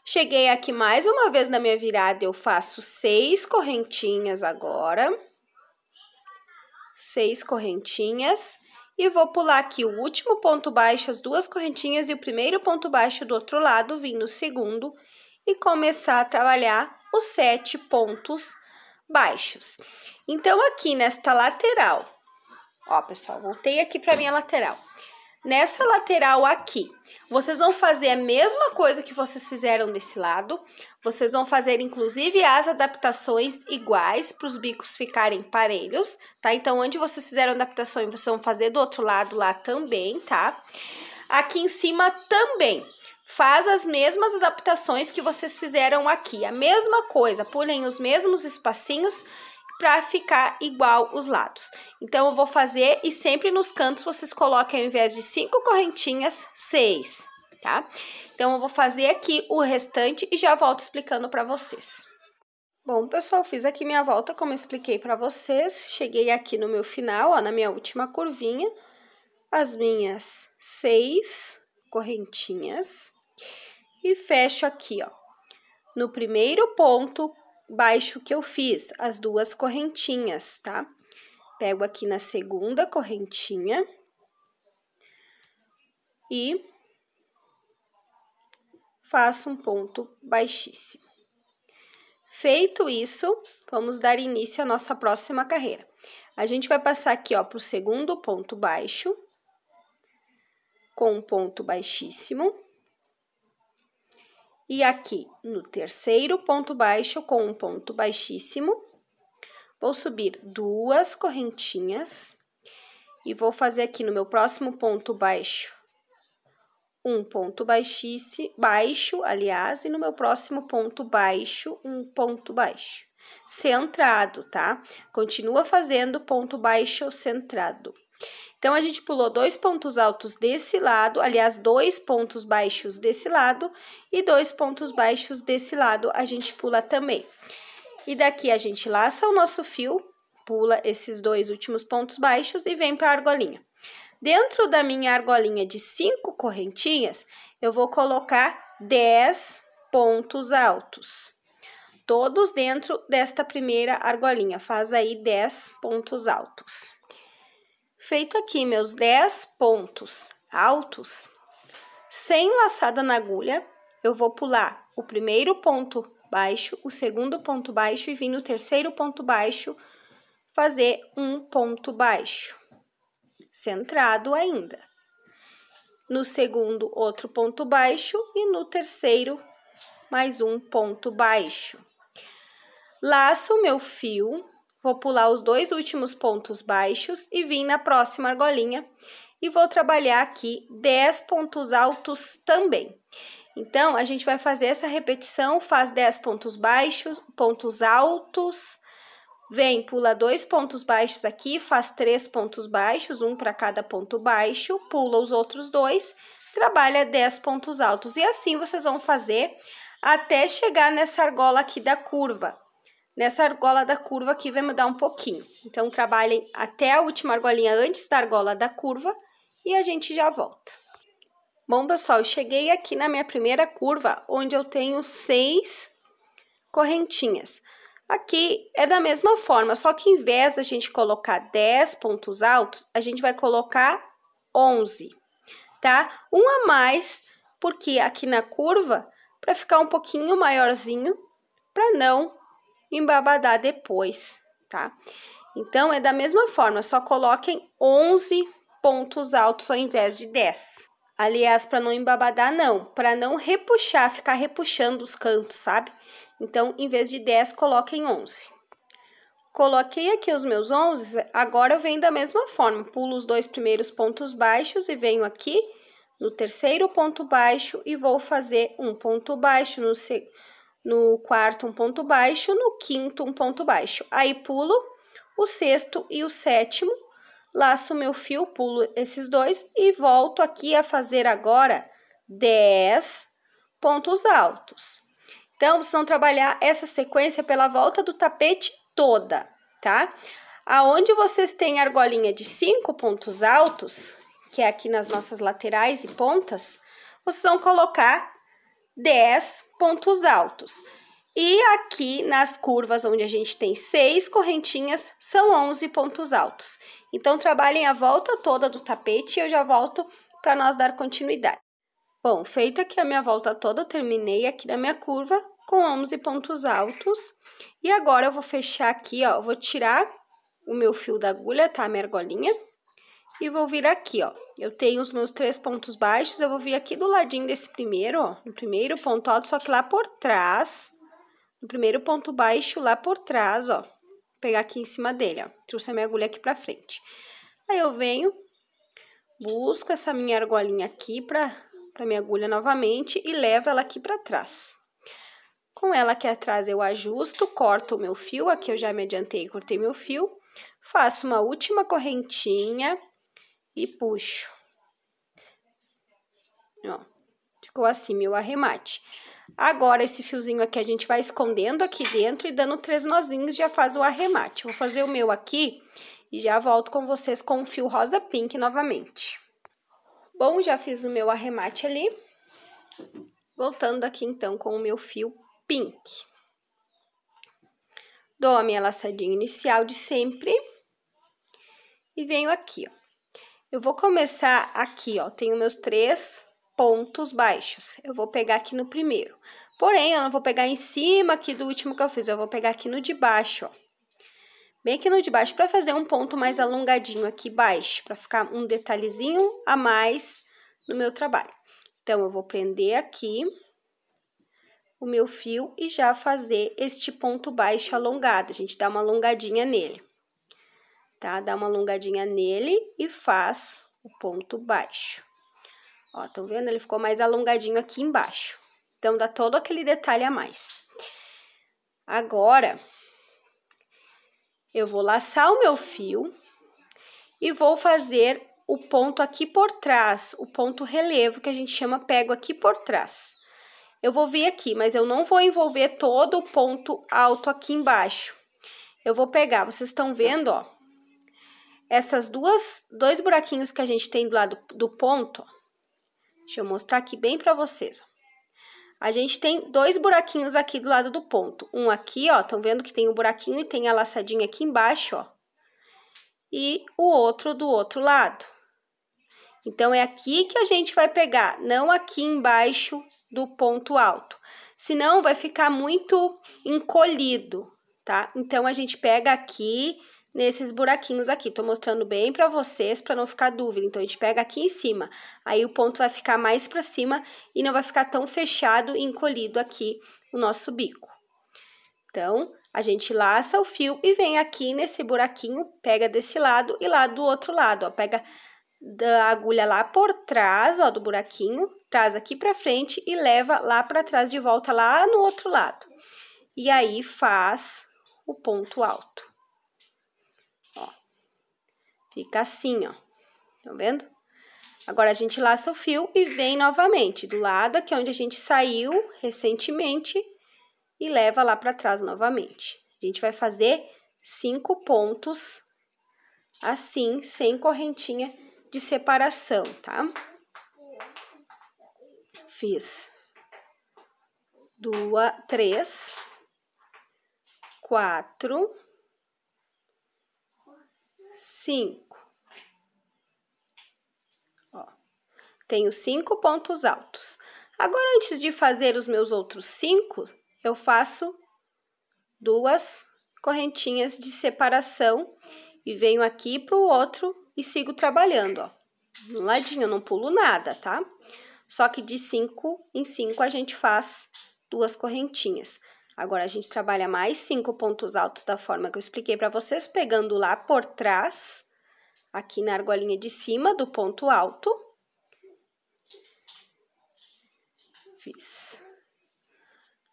Cheguei aqui mais uma vez na minha virada, eu faço seis correntinhas agora. Seis correntinhas. E vou pular aqui o último ponto baixo, as duas correntinhas e o primeiro ponto baixo do outro lado, vim no segundo e começar a trabalhar os sete pontos baixos. Então, aqui nesta lateral, Ó, pessoal, voltei aqui para minha lateral. Nessa lateral aqui, vocês vão fazer a mesma coisa que vocês fizeram desse lado. Vocês vão fazer, inclusive, as adaptações iguais para os bicos ficarem parelhos, tá? Então, onde vocês fizeram adaptações, vocês vão fazer do outro lado lá também, tá? Aqui em cima também. Faz as mesmas adaptações que vocês fizeram aqui. A mesma coisa, pulem os mesmos espacinhos para ficar igual os lados. Então, eu vou fazer e sempre nos cantos vocês coloquem, ao invés de cinco correntinhas, seis, tá? Então, eu vou fazer aqui o restante e já volto explicando para vocês. Bom, pessoal, fiz aqui minha volta, como expliquei para vocês. Cheguei aqui no meu final, ó, na minha última curvinha. As minhas seis correntinhas. E fecho aqui, ó. No primeiro ponto, baixo que eu fiz, as duas correntinhas, tá? Pego aqui na segunda correntinha e faço um ponto baixíssimo. Feito isso, vamos dar início à nossa próxima carreira. A gente vai passar aqui, ó, pro segundo ponto baixo, com um ponto baixíssimo, e aqui no terceiro ponto baixo, com um ponto baixíssimo, vou subir duas correntinhas e vou fazer aqui no meu próximo ponto baixo um ponto baixíssimo, baixo, aliás, e no meu próximo ponto baixo, um ponto baixo. Centrado, tá? Continua fazendo ponto baixo centrado. Então, a gente pulou dois pontos altos desse lado, aliás, dois pontos baixos desse lado e dois pontos baixos desse lado a gente pula também. E daqui a gente laça o nosso fio, pula esses dois últimos pontos baixos e vem para a argolinha. Dentro da minha argolinha de cinco correntinhas, eu vou colocar dez pontos altos. Todos dentro desta primeira argolinha, faz aí dez pontos altos. Feito aqui meus 10 pontos altos, sem laçada na agulha, eu vou pular o primeiro ponto baixo, o segundo ponto baixo e vim no terceiro ponto baixo fazer um ponto baixo, centrado ainda. No segundo, outro ponto baixo e no terceiro, mais um ponto baixo. Laço meu fio Vou pular os dois últimos pontos baixos e vim na próxima argolinha e vou trabalhar aqui 10 pontos altos também. Então, a gente vai fazer essa repetição, faz 10 pontos baixos, pontos altos, vem, pula dois pontos baixos aqui, faz três pontos baixos, um para cada ponto baixo, pula os outros dois, trabalha 10 pontos altos. E assim vocês vão fazer até chegar nessa argola aqui da curva nessa argola da curva aqui vai mudar um pouquinho. Então, trabalhem até a última argolinha antes da argola da curva e a gente já volta. Bom, pessoal, cheguei aqui na minha primeira curva, onde eu tenho seis correntinhas. Aqui é da mesma forma, só que em vez da gente colocar 10 pontos altos, a gente vai colocar 11, tá? Um a mais, porque aqui na curva, para ficar um pouquinho maiorzinho, para não embabadar depois, tá? Então, é da mesma forma, só coloquem 11 pontos altos ao invés de 10. Aliás, para não embabadar, não, para não repuxar, ficar repuxando os cantos, sabe? Então, em vez de 10, coloquem 11. Coloquei aqui os meus 11, agora eu venho da mesma forma, pulo os dois primeiros pontos baixos e venho aqui no terceiro ponto baixo e vou fazer um ponto baixo no, no quarto um ponto baixo, no quinto um ponto baixo. Aí pulo o sexto e o sétimo, laço meu fio, pulo esses dois e volto aqui a fazer agora 10 pontos altos. Então, vocês vão trabalhar essa sequência pela volta do tapete toda, tá? Aonde vocês têm argolinha de 5 pontos altos, que é aqui nas nossas laterais e pontas, vocês vão colocar 10 pontos altos. E aqui nas curvas onde a gente tem seis correntinhas, são 11 pontos altos. Então, trabalhem a volta toda do tapete e eu já volto para nós dar continuidade. Bom, feita aqui a minha volta toda, eu terminei aqui na minha curva com 11 pontos altos. E agora eu vou fechar aqui, ó, vou tirar o meu fio da agulha, tá, minha argolinha? E vou vir aqui, ó, eu tenho os meus três pontos baixos, eu vou vir aqui do ladinho desse primeiro, ó, no primeiro ponto alto, só que lá por trás, no primeiro ponto baixo, lá por trás, ó, pegar aqui em cima dele, ó, trouxe a minha agulha aqui pra frente. Aí eu venho, busco essa minha argolinha aqui pra, pra minha agulha novamente e levo ela aqui pra trás. Com ela aqui atrás eu ajusto, corto o meu fio, aqui eu já me adiantei e cortei meu fio, faço uma última correntinha e puxo. Ó, ficou assim meu arremate. Agora, esse fiozinho aqui a gente vai escondendo aqui dentro e dando três nozinhos, já faz o arremate. Vou fazer o meu aqui e já volto com vocês com o fio rosa pink novamente. Bom, já fiz o meu arremate ali. Voltando aqui, então, com o meu fio pink. Dou a minha laçadinha inicial de sempre. E venho aqui, ó. Eu vou começar aqui, ó, tenho meus três pontos baixos. Eu vou pegar aqui no primeiro. Porém, eu não vou pegar em cima aqui do último que eu fiz, eu vou pegar aqui no de baixo, ó. Bem aqui no de baixo, para fazer um ponto mais alongadinho aqui baixo, para ficar um detalhezinho a mais no meu trabalho. Então, eu vou prender aqui o meu fio e já fazer este ponto baixo alongado. A gente dá uma alongadinha nele tá? Dá uma alongadinha nele e faz o ponto baixo. Ó, estão vendo? Ele ficou mais alongadinho aqui embaixo. Então, dá todo aquele detalhe a mais. Agora, eu vou laçar o meu fio e vou fazer o ponto aqui por trás, o ponto relevo, que a gente chama pego aqui por trás. Eu vou vir aqui, mas eu não vou envolver todo o ponto alto aqui embaixo. Eu vou pegar, vocês estão vendo, ó, essas duas, dois buraquinhos que a gente tem do lado do ponto, deixa eu mostrar aqui bem para vocês, ó. A gente tem dois buraquinhos aqui do lado do ponto. Um aqui, ó, estão vendo que tem um buraquinho e tem a laçadinha aqui embaixo, ó. E o outro do outro lado. Então, é aqui que a gente vai pegar, não aqui embaixo do ponto alto. Senão, vai ficar muito encolhido, tá? Então, a gente pega aqui nesses buraquinhos aqui. Tô mostrando bem pra vocês, pra não ficar dúvida. Então, a gente pega aqui em cima, aí o ponto vai ficar mais pra cima e não vai ficar tão fechado e encolhido aqui o nosso bico. Então, a gente laça o fio e vem aqui nesse buraquinho, pega desse lado e lá do outro lado, ó. Pega da agulha lá por trás, ó, do buraquinho, traz aqui pra frente e leva lá pra trás de volta, lá no outro lado. E aí, faz o ponto alto. Fica assim, ó. Tá vendo? Agora, a gente laça o fio e vem novamente do lado aqui é onde a gente saiu recentemente e leva lá para trás novamente. A gente vai fazer cinco pontos assim, sem correntinha de separação, tá? Fiz duas, três, quatro, cinco. Ó, tenho cinco pontos altos. Agora, antes de fazer os meus outros cinco, eu faço duas correntinhas de separação e venho aqui para o outro e sigo trabalhando, ó. No ladinho, eu não pulo nada, tá? Só que de cinco em cinco a gente faz duas correntinhas. Agora a gente trabalha mais cinco pontos altos da forma que eu expliquei para vocês, pegando lá por trás, aqui na argolinha de cima do ponto alto. Fiz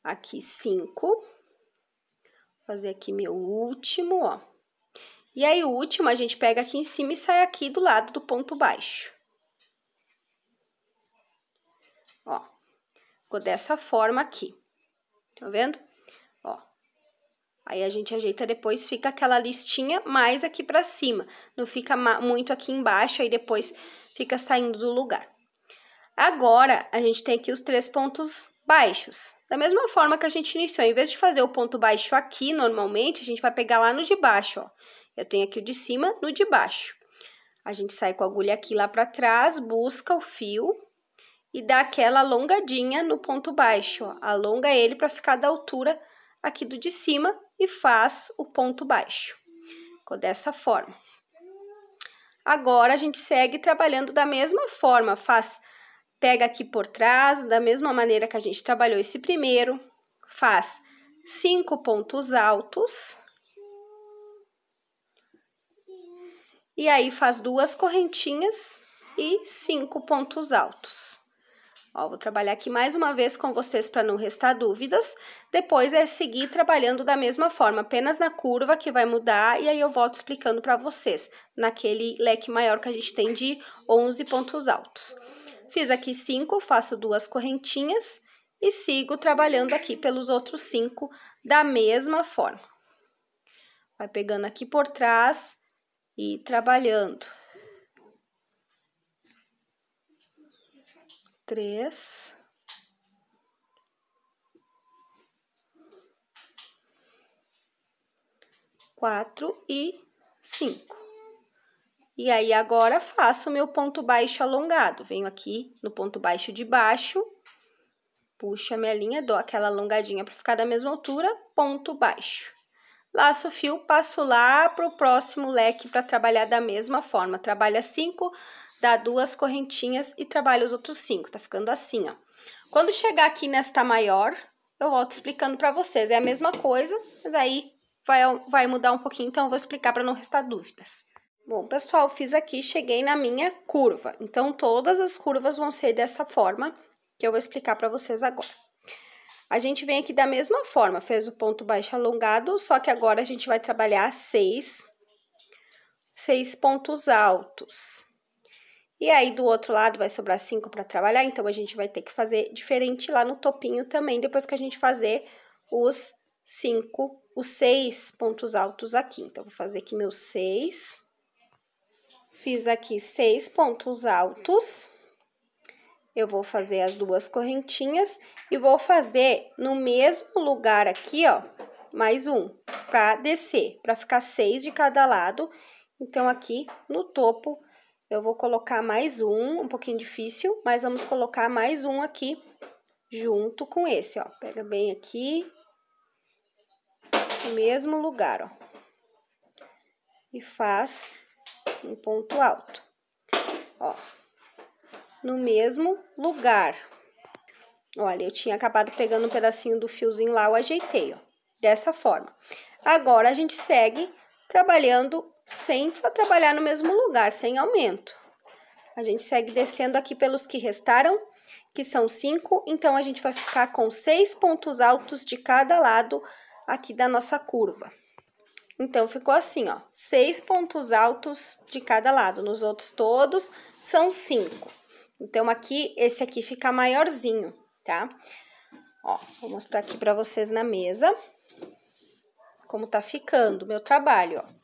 aqui cinco. Fazer aqui meu último, ó. E aí, o último, a gente pega aqui em cima e sai aqui do lado do ponto baixo. Ó, ficou dessa forma aqui. Tá vendo? Aí a gente ajeita depois, fica aquela listinha mais aqui pra cima. Não fica muito aqui embaixo, aí depois fica saindo do lugar. Agora, a gente tem aqui os três pontos baixos. Da mesma forma que a gente iniciou, em vez de fazer o ponto baixo aqui, normalmente, a gente vai pegar lá no de baixo, ó. Eu tenho aqui o de cima, no de baixo. A gente sai com a agulha aqui lá pra trás, busca o fio e dá aquela alongadinha no ponto baixo, ó. Alonga ele pra ficar da altura aqui do de cima e faz o ponto baixo. Ficou dessa forma. Agora, a gente segue trabalhando da mesma forma, faz, pega aqui por trás, da mesma maneira que a gente trabalhou esse primeiro, faz cinco pontos altos. E aí, faz duas correntinhas e cinco pontos altos. Ó, vou trabalhar aqui mais uma vez com vocês para não restar dúvidas. Depois é seguir trabalhando da mesma forma, apenas na curva que vai mudar e aí eu volto explicando para vocês naquele leque maior que a gente tem de 11 pontos altos. Fiz aqui 5, faço duas correntinhas e sigo trabalhando aqui pelos outros 5 da mesma forma. Vai pegando aqui por trás e trabalhando. três. Quatro e cinco. E aí, agora faço o meu ponto baixo alongado. Venho aqui no ponto baixo de baixo, puxo a minha linha, dou aquela alongadinha para ficar da mesma altura, ponto baixo. Laço o fio, passo lá pro próximo leque para trabalhar da mesma forma. Trabalha cinco, dá duas correntinhas e trabalha os outros cinco, tá ficando assim, ó. Quando chegar aqui nesta maior, eu volto explicando pra vocês, é a mesma coisa, mas aí vai, vai mudar um pouquinho, então eu vou explicar pra não restar dúvidas. Bom, pessoal, fiz aqui, cheguei na minha curva, então todas as curvas vão ser dessa forma, que eu vou explicar pra vocês agora. A gente vem aqui da mesma forma, fez o ponto baixo alongado, só que agora a gente vai trabalhar seis, seis pontos altos. E aí, do outro lado, vai sobrar cinco para trabalhar, então a gente vai ter que fazer diferente lá no topinho também, depois que a gente fazer os cinco, os seis pontos altos aqui. Então, vou fazer aqui meus seis. Fiz aqui seis pontos altos. Eu vou fazer as duas correntinhas e vou fazer no mesmo lugar aqui, ó, mais um, para descer, para ficar seis de cada lado. Então, aqui no topo eu vou colocar mais um, um pouquinho difícil, mas vamos colocar mais um aqui junto com esse, ó. Pega bem aqui, no mesmo lugar, ó. E faz um ponto alto, ó. No mesmo lugar. Olha, eu tinha acabado pegando um pedacinho do fiozinho lá, eu ajeitei, ó. Dessa forma. Agora, a gente segue trabalhando sem trabalhar no mesmo lugar, sem aumento. A gente segue descendo aqui pelos que restaram, que são cinco, então a gente vai ficar com seis pontos altos de cada lado aqui da nossa curva. Então, ficou assim, ó, seis pontos altos de cada lado, nos outros todos são cinco. Então, aqui, esse aqui fica maiorzinho, tá? Ó, vou mostrar aqui pra vocês na mesa como tá ficando o meu trabalho, ó.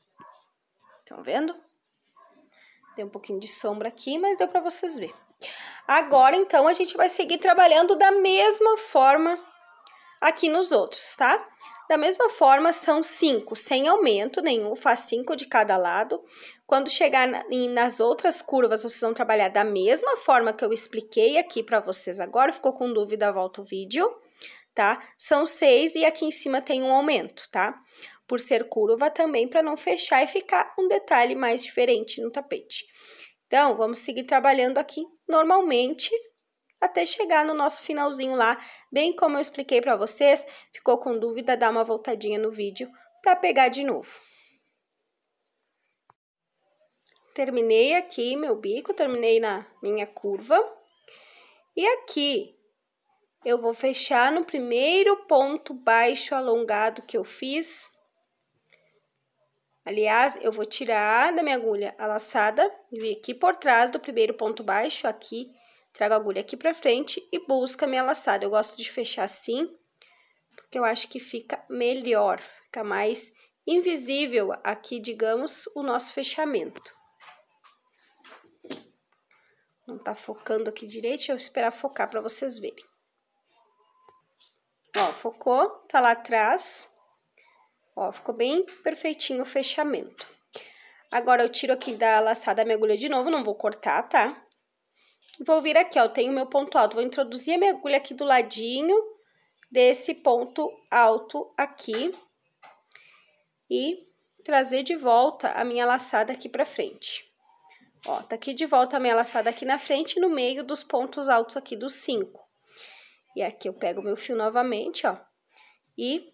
Estão vendo? Deu um pouquinho de sombra aqui, mas deu para vocês ver. Agora, então, a gente vai seguir trabalhando da mesma forma aqui nos outros, tá? Da mesma forma, são cinco, sem aumento nenhum, faz cinco de cada lado. Quando chegar nas outras curvas, vocês vão trabalhar da mesma forma que eu expliquei aqui para vocês agora. Ficou com dúvida, volta o vídeo, tá? São seis e aqui em cima tem um aumento, tá? por ser curva também para não fechar e ficar um detalhe mais diferente no tapete. Então, vamos seguir trabalhando aqui normalmente até chegar no nosso finalzinho lá, bem como eu expliquei para vocês. Ficou com dúvida, dá uma voltadinha no vídeo para pegar de novo. Terminei aqui meu bico, terminei na minha curva. E aqui, eu vou fechar no primeiro ponto baixo alongado que eu fiz Aliás, eu vou tirar da minha agulha a laçada, vir aqui por trás do primeiro ponto baixo, aqui, trago a agulha aqui pra frente e busco a minha laçada. Eu gosto de fechar assim, porque eu acho que fica melhor, fica mais invisível aqui, digamos, o nosso fechamento. Não tá focando aqui direito, eu esperar focar para vocês verem. Ó, focou, tá lá atrás. Ó, ficou bem perfeitinho o fechamento. Agora, eu tiro aqui da laçada minha agulha de novo, não vou cortar, tá? Vou vir aqui, ó, tenho meu ponto alto, vou introduzir a minha agulha aqui do ladinho desse ponto alto aqui e trazer de volta a minha laçada aqui pra frente. Ó, tá aqui de volta a minha laçada aqui na frente no meio dos pontos altos aqui dos cinco. E aqui eu pego meu fio novamente, ó, e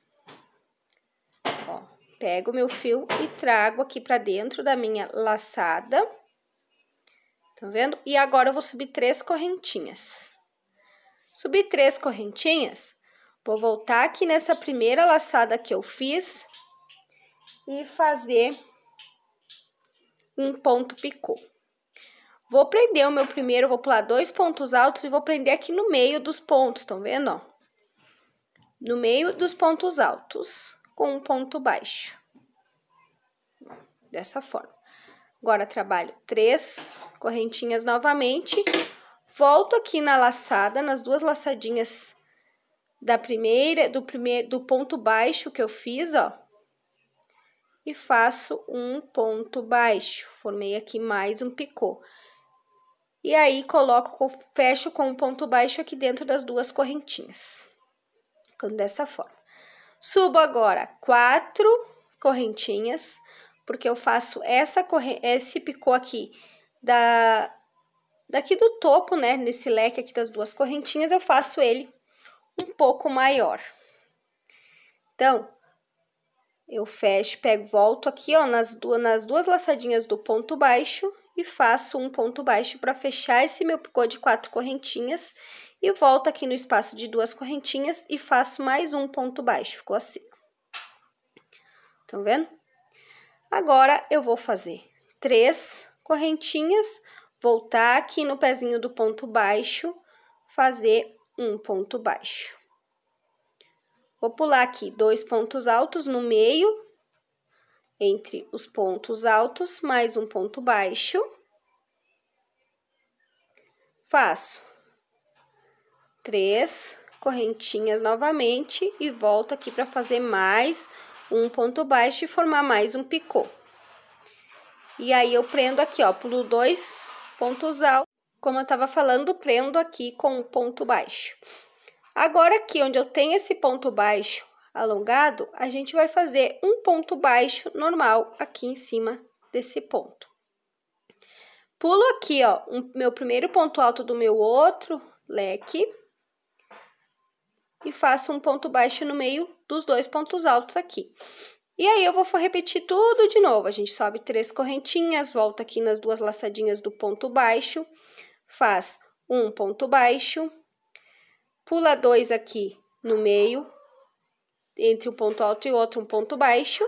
pego meu fio e trago aqui pra dentro da minha laçada. Tá vendo? E agora eu vou subir três correntinhas. Subi três correntinhas, vou voltar aqui nessa primeira laçada que eu fiz e fazer um ponto picô. Vou prender o meu primeiro, vou pular dois pontos altos e vou prender aqui no meio dos pontos, estão vendo, ó? No meio dos pontos altos com um ponto baixo. Dessa forma. Agora, trabalho três correntinhas novamente. Volto aqui na laçada, nas duas laçadinhas da primeira, do primeiro, do ponto baixo que eu fiz, ó. E faço um ponto baixo. Formei aqui mais um picô. E aí, coloco, fecho com um ponto baixo aqui dentro das duas correntinhas. Ficando dessa forma. Subo agora quatro correntinhas, porque eu faço essa esse picô aqui da daqui do topo, né, nesse leque aqui das duas correntinhas, eu faço ele um pouco maior. Então, eu fecho, pego, volto aqui, ó, nas duas, nas duas laçadinhas do ponto baixo e faço um ponto baixo para fechar esse meu picô de quatro correntinhas e volto aqui no espaço de duas correntinhas e faço mais um ponto baixo, ficou assim. Estão vendo? Agora, eu vou fazer três correntinhas, voltar aqui no pezinho do ponto baixo, fazer um ponto baixo. Vou pular aqui dois pontos altos no meio, entre os pontos altos, mais um ponto baixo. Faço três correntinhas novamente e volto aqui para fazer mais um ponto baixo e formar mais um picô. E aí, eu prendo aqui, ó, pulo dois pontos altos, como eu tava falando, prendo aqui com um ponto baixo. Agora, aqui onde eu tenho esse ponto baixo alongado, a gente vai fazer um ponto baixo normal aqui em cima desse ponto. Pulo aqui, ó, um, meu primeiro ponto alto do meu outro leque e faço um ponto baixo no meio dos dois pontos altos aqui. E aí, eu vou repetir tudo de novo. A gente sobe três correntinhas, volta aqui nas duas laçadinhas do ponto baixo, faz um ponto baixo, pula dois aqui no meio, entre um ponto alto e outro, um ponto baixo,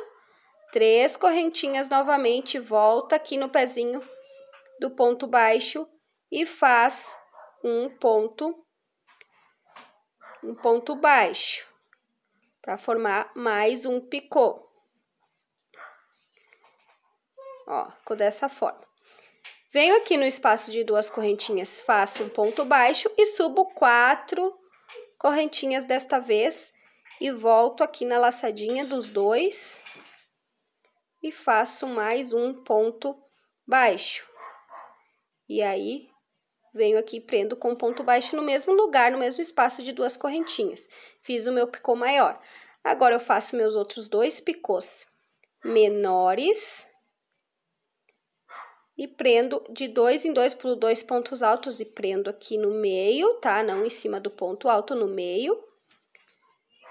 três correntinhas novamente, volta aqui no pezinho do ponto baixo e faz um ponto um ponto baixo para formar mais um picô. Ó, ficou dessa forma. Venho aqui no espaço de duas correntinhas, faço um ponto baixo e subo quatro correntinhas desta vez e volto aqui na laçadinha dos dois e faço mais um ponto baixo. E aí, Venho aqui e prendo com um ponto baixo no mesmo lugar, no mesmo espaço de duas correntinhas. Fiz o meu picô maior. Agora, eu faço meus outros dois picôs menores e prendo de dois em dois, pulo dois pontos altos e prendo aqui no meio, tá? Não em cima do ponto alto, no meio.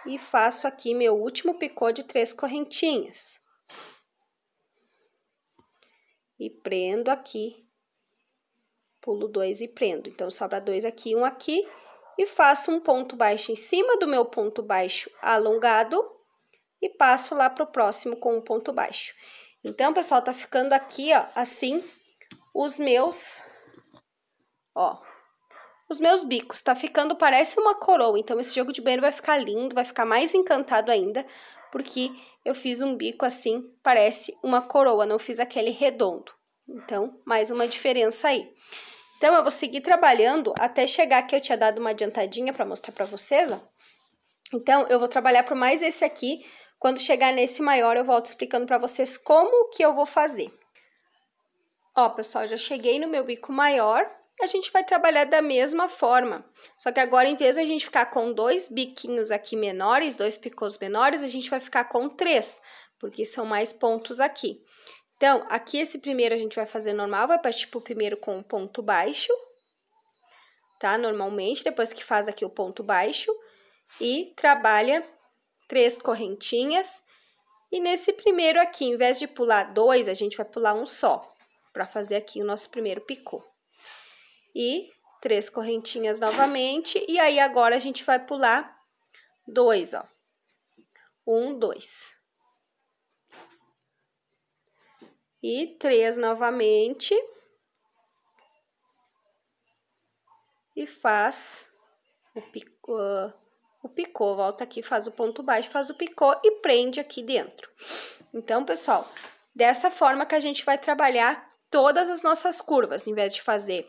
E faço aqui meu último picô de três correntinhas. E prendo aqui pulo dois e prendo. Então, sobra dois aqui, um aqui, e faço um ponto baixo em cima do meu ponto baixo alongado e passo lá pro próximo com um ponto baixo. Então, pessoal, tá ficando aqui, ó, assim, os meus, ó, os meus bicos. Tá ficando, parece uma coroa, então esse jogo de banheiro vai ficar lindo, vai ficar mais encantado ainda, porque eu fiz um bico assim, parece uma coroa, não fiz aquele redondo. Então, mais uma diferença aí. Então, eu é vou seguir trabalhando até chegar que eu tinha dado uma adiantadinha para mostrar para vocês, ó. Então, eu vou trabalhar por mais esse aqui. Quando chegar nesse maior, eu volto explicando para vocês como que eu vou fazer. Ó, pessoal, já cheguei no meu bico maior. A gente vai trabalhar da mesma forma. Só que agora, em vez de a gente ficar com dois biquinhos aqui menores, dois picôs menores, a gente vai ficar com três, porque são mais pontos aqui. Então, aqui esse primeiro a gente vai fazer normal, vai partir pro primeiro com um ponto baixo, tá? Normalmente, depois que faz aqui o ponto baixo, e trabalha três correntinhas. E nesse primeiro aqui, em vez de pular dois, a gente vai pular um só, para fazer aqui o nosso primeiro picô. E três correntinhas novamente, e aí agora a gente vai pular dois, ó. Um, dois. e três novamente. E faz o picô, o picô, volta aqui, faz o ponto baixo, faz o picô e prende aqui dentro. Então, pessoal, dessa forma que a gente vai trabalhar todas as nossas curvas, em vez de fazer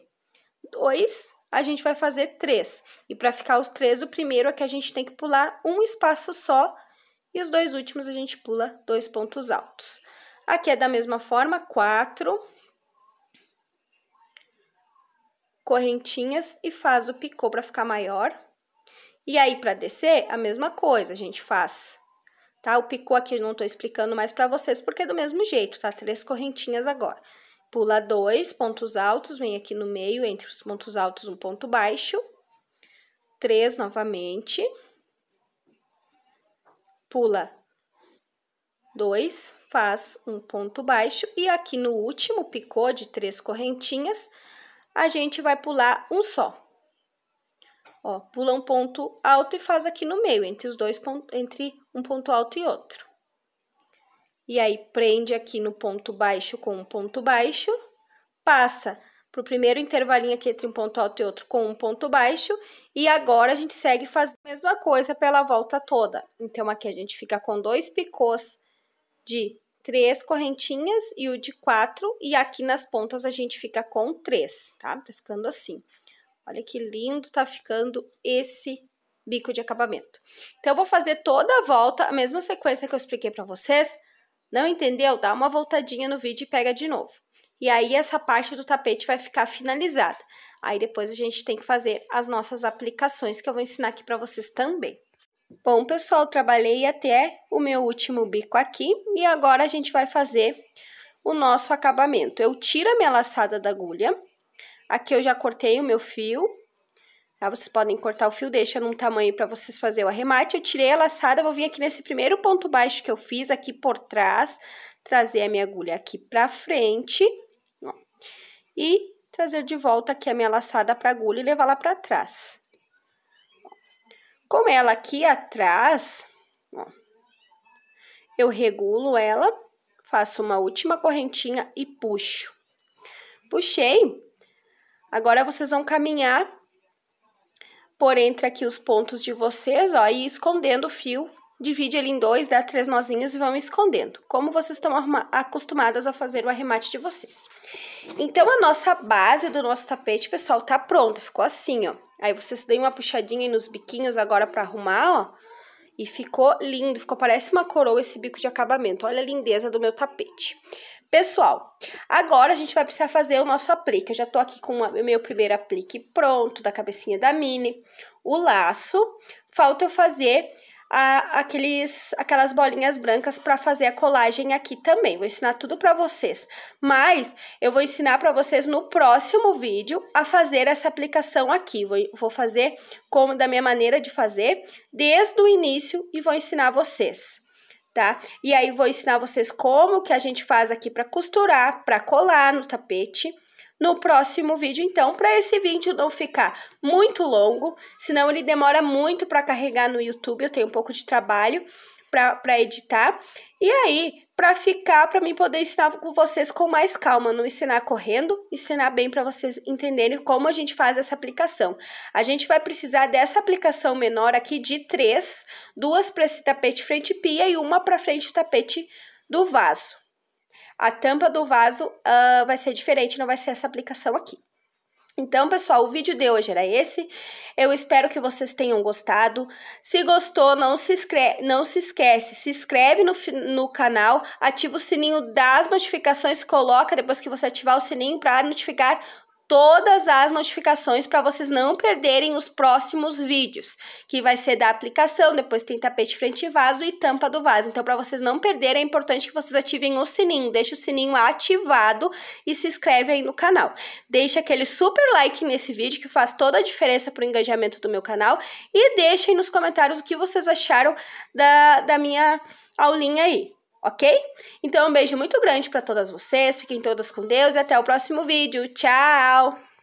dois, a gente vai fazer três. E para ficar os três, o primeiro é que a gente tem que pular um espaço só e os dois últimos a gente pula dois pontos altos. Aqui é da mesma forma, quatro correntinhas e faz o picô para ficar maior. E aí, para descer, a mesma coisa, a gente faz, tá? O picô aqui eu não tô explicando mais para vocês, porque é do mesmo jeito, tá? Três correntinhas agora. Pula dois pontos altos, vem aqui no meio, entre os pontos altos, um ponto baixo. Três novamente. Pula 2, faz um ponto baixo e aqui no último picô de três correntinhas, a gente vai pular um só. Ó, pula um ponto alto e faz aqui no meio, entre os dois pontos entre um ponto alto e outro. E aí prende aqui no ponto baixo com um ponto baixo, passa para o primeiro intervalinho aqui entre um ponto alto e outro com um ponto baixo, e agora a gente segue fazendo a mesma coisa pela volta toda. Então, aqui a gente fica com dois picôs de três correntinhas e o de quatro, e aqui nas pontas a gente fica com três, tá? Tá ficando assim. Olha que lindo tá ficando esse bico de acabamento. Então, eu vou fazer toda a volta, a mesma sequência que eu expliquei pra vocês. Não entendeu? Dá uma voltadinha no vídeo e pega de novo. E aí, essa parte do tapete vai ficar finalizada. Aí, depois a gente tem que fazer as nossas aplicações, que eu vou ensinar aqui pra vocês também. Bom, pessoal, trabalhei até o meu último bico aqui e agora a gente vai fazer o nosso acabamento. Eu tiro a minha laçada da agulha, aqui eu já cortei o meu fio, tá? Vocês podem cortar o fio, deixa num tamanho para vocês fazer o arremate. Eu tirei a laçada, vou vir aqui nesse primeiro ponto baixo que eu fiz aqui por trás, trazer a minha agulha aqui pra frente, ó, e trazer de volta aqui a minha laçada pra agulha e levar lá pra trás. Com ela aqui atrás, ó, eu regulo ela, faço uma última correntinha e puxo. Puxei, agora vocês vão caminhar por entre aqui os pontos de vocês, ó, e escondendo o fio divide ele em dois, dá três nozinhos e vão escondendo, como vocês estão acostumadas a fazer o arremate de vocês. Então, a nossa base do nosso tapete, pessoal, tá pronta, ficou assim, ó. Aí vocês deem uma puxadinha nos biquinhos agora pra arrumar, ó. E ficou lindo, ficou parece uma coroa esse bico de acabamento. Olha a lindeza do meu tapete. Pessoal, agora a gente vai precisar fazer o nosso aplique. Eu já tô aqui com o meu primeiro aplique pronto, da cabecinha da mini, o laço. Falta eu fazer a, aqueles, aquelas bolinhas brancas para fazer a colagem aqui também. Vou ensinar tudo para vocês. Mas eu vou ensinar para vocês no próximo vídeo a fazer essa aplicação aqui. Vou, vou fazer como da minha maneira de fazer desde o início e vou ensinar vocês tá? E aí vou ensinar vocês como que a gente faz aqui para costurar, para colar no tapete no próximo vídeo, então, para esse vídeo não ficar muito longo, senão ele demora muito para carregar no YouTube, eu tenho um pouco de trabalho para editar. E aí, para ficar, para mim poder ensinar com vocês com mais calma, não ensinar correndo, ensinar bem para vocês entenderem como a gente faz essa aplicação. A gente vai precisar dessa aplicação menor aqui de três, duas para esse tapete frente pia e uma para frente tapete do vaso a tampa do vaso uh, vai ser diferente, não vai ser essa aplicação aqui. Então, pessoal, o vídeo de hoje era esse. Eu espero que vocês tenham gostado. Se gostou, não se, inscreve, não se esquece, se inscreve no, no canal, ativa o sininho das notificações, coloca depois que você ativar o sininho para notificar todas as notificações para vocês não perderem os próximos vídeos, que vai ser da aplicação, depois tem tapete frente e vaso e tampa do vaso. Então, para vocês não perderem, é importante que vocês ativem o sininho, deixe o sininho ativado e se inscreve aí no canal. deixa aquele super like nesse vídeo que faz toda a diferença para o engajamento do meu canal e deixem nos comentários o que vocês acharam da, da minha aulinha aí ok? Então, um beijo muito grande para todas vocês, fiquem todas com Deus e até o próximo vídeo. Tchau!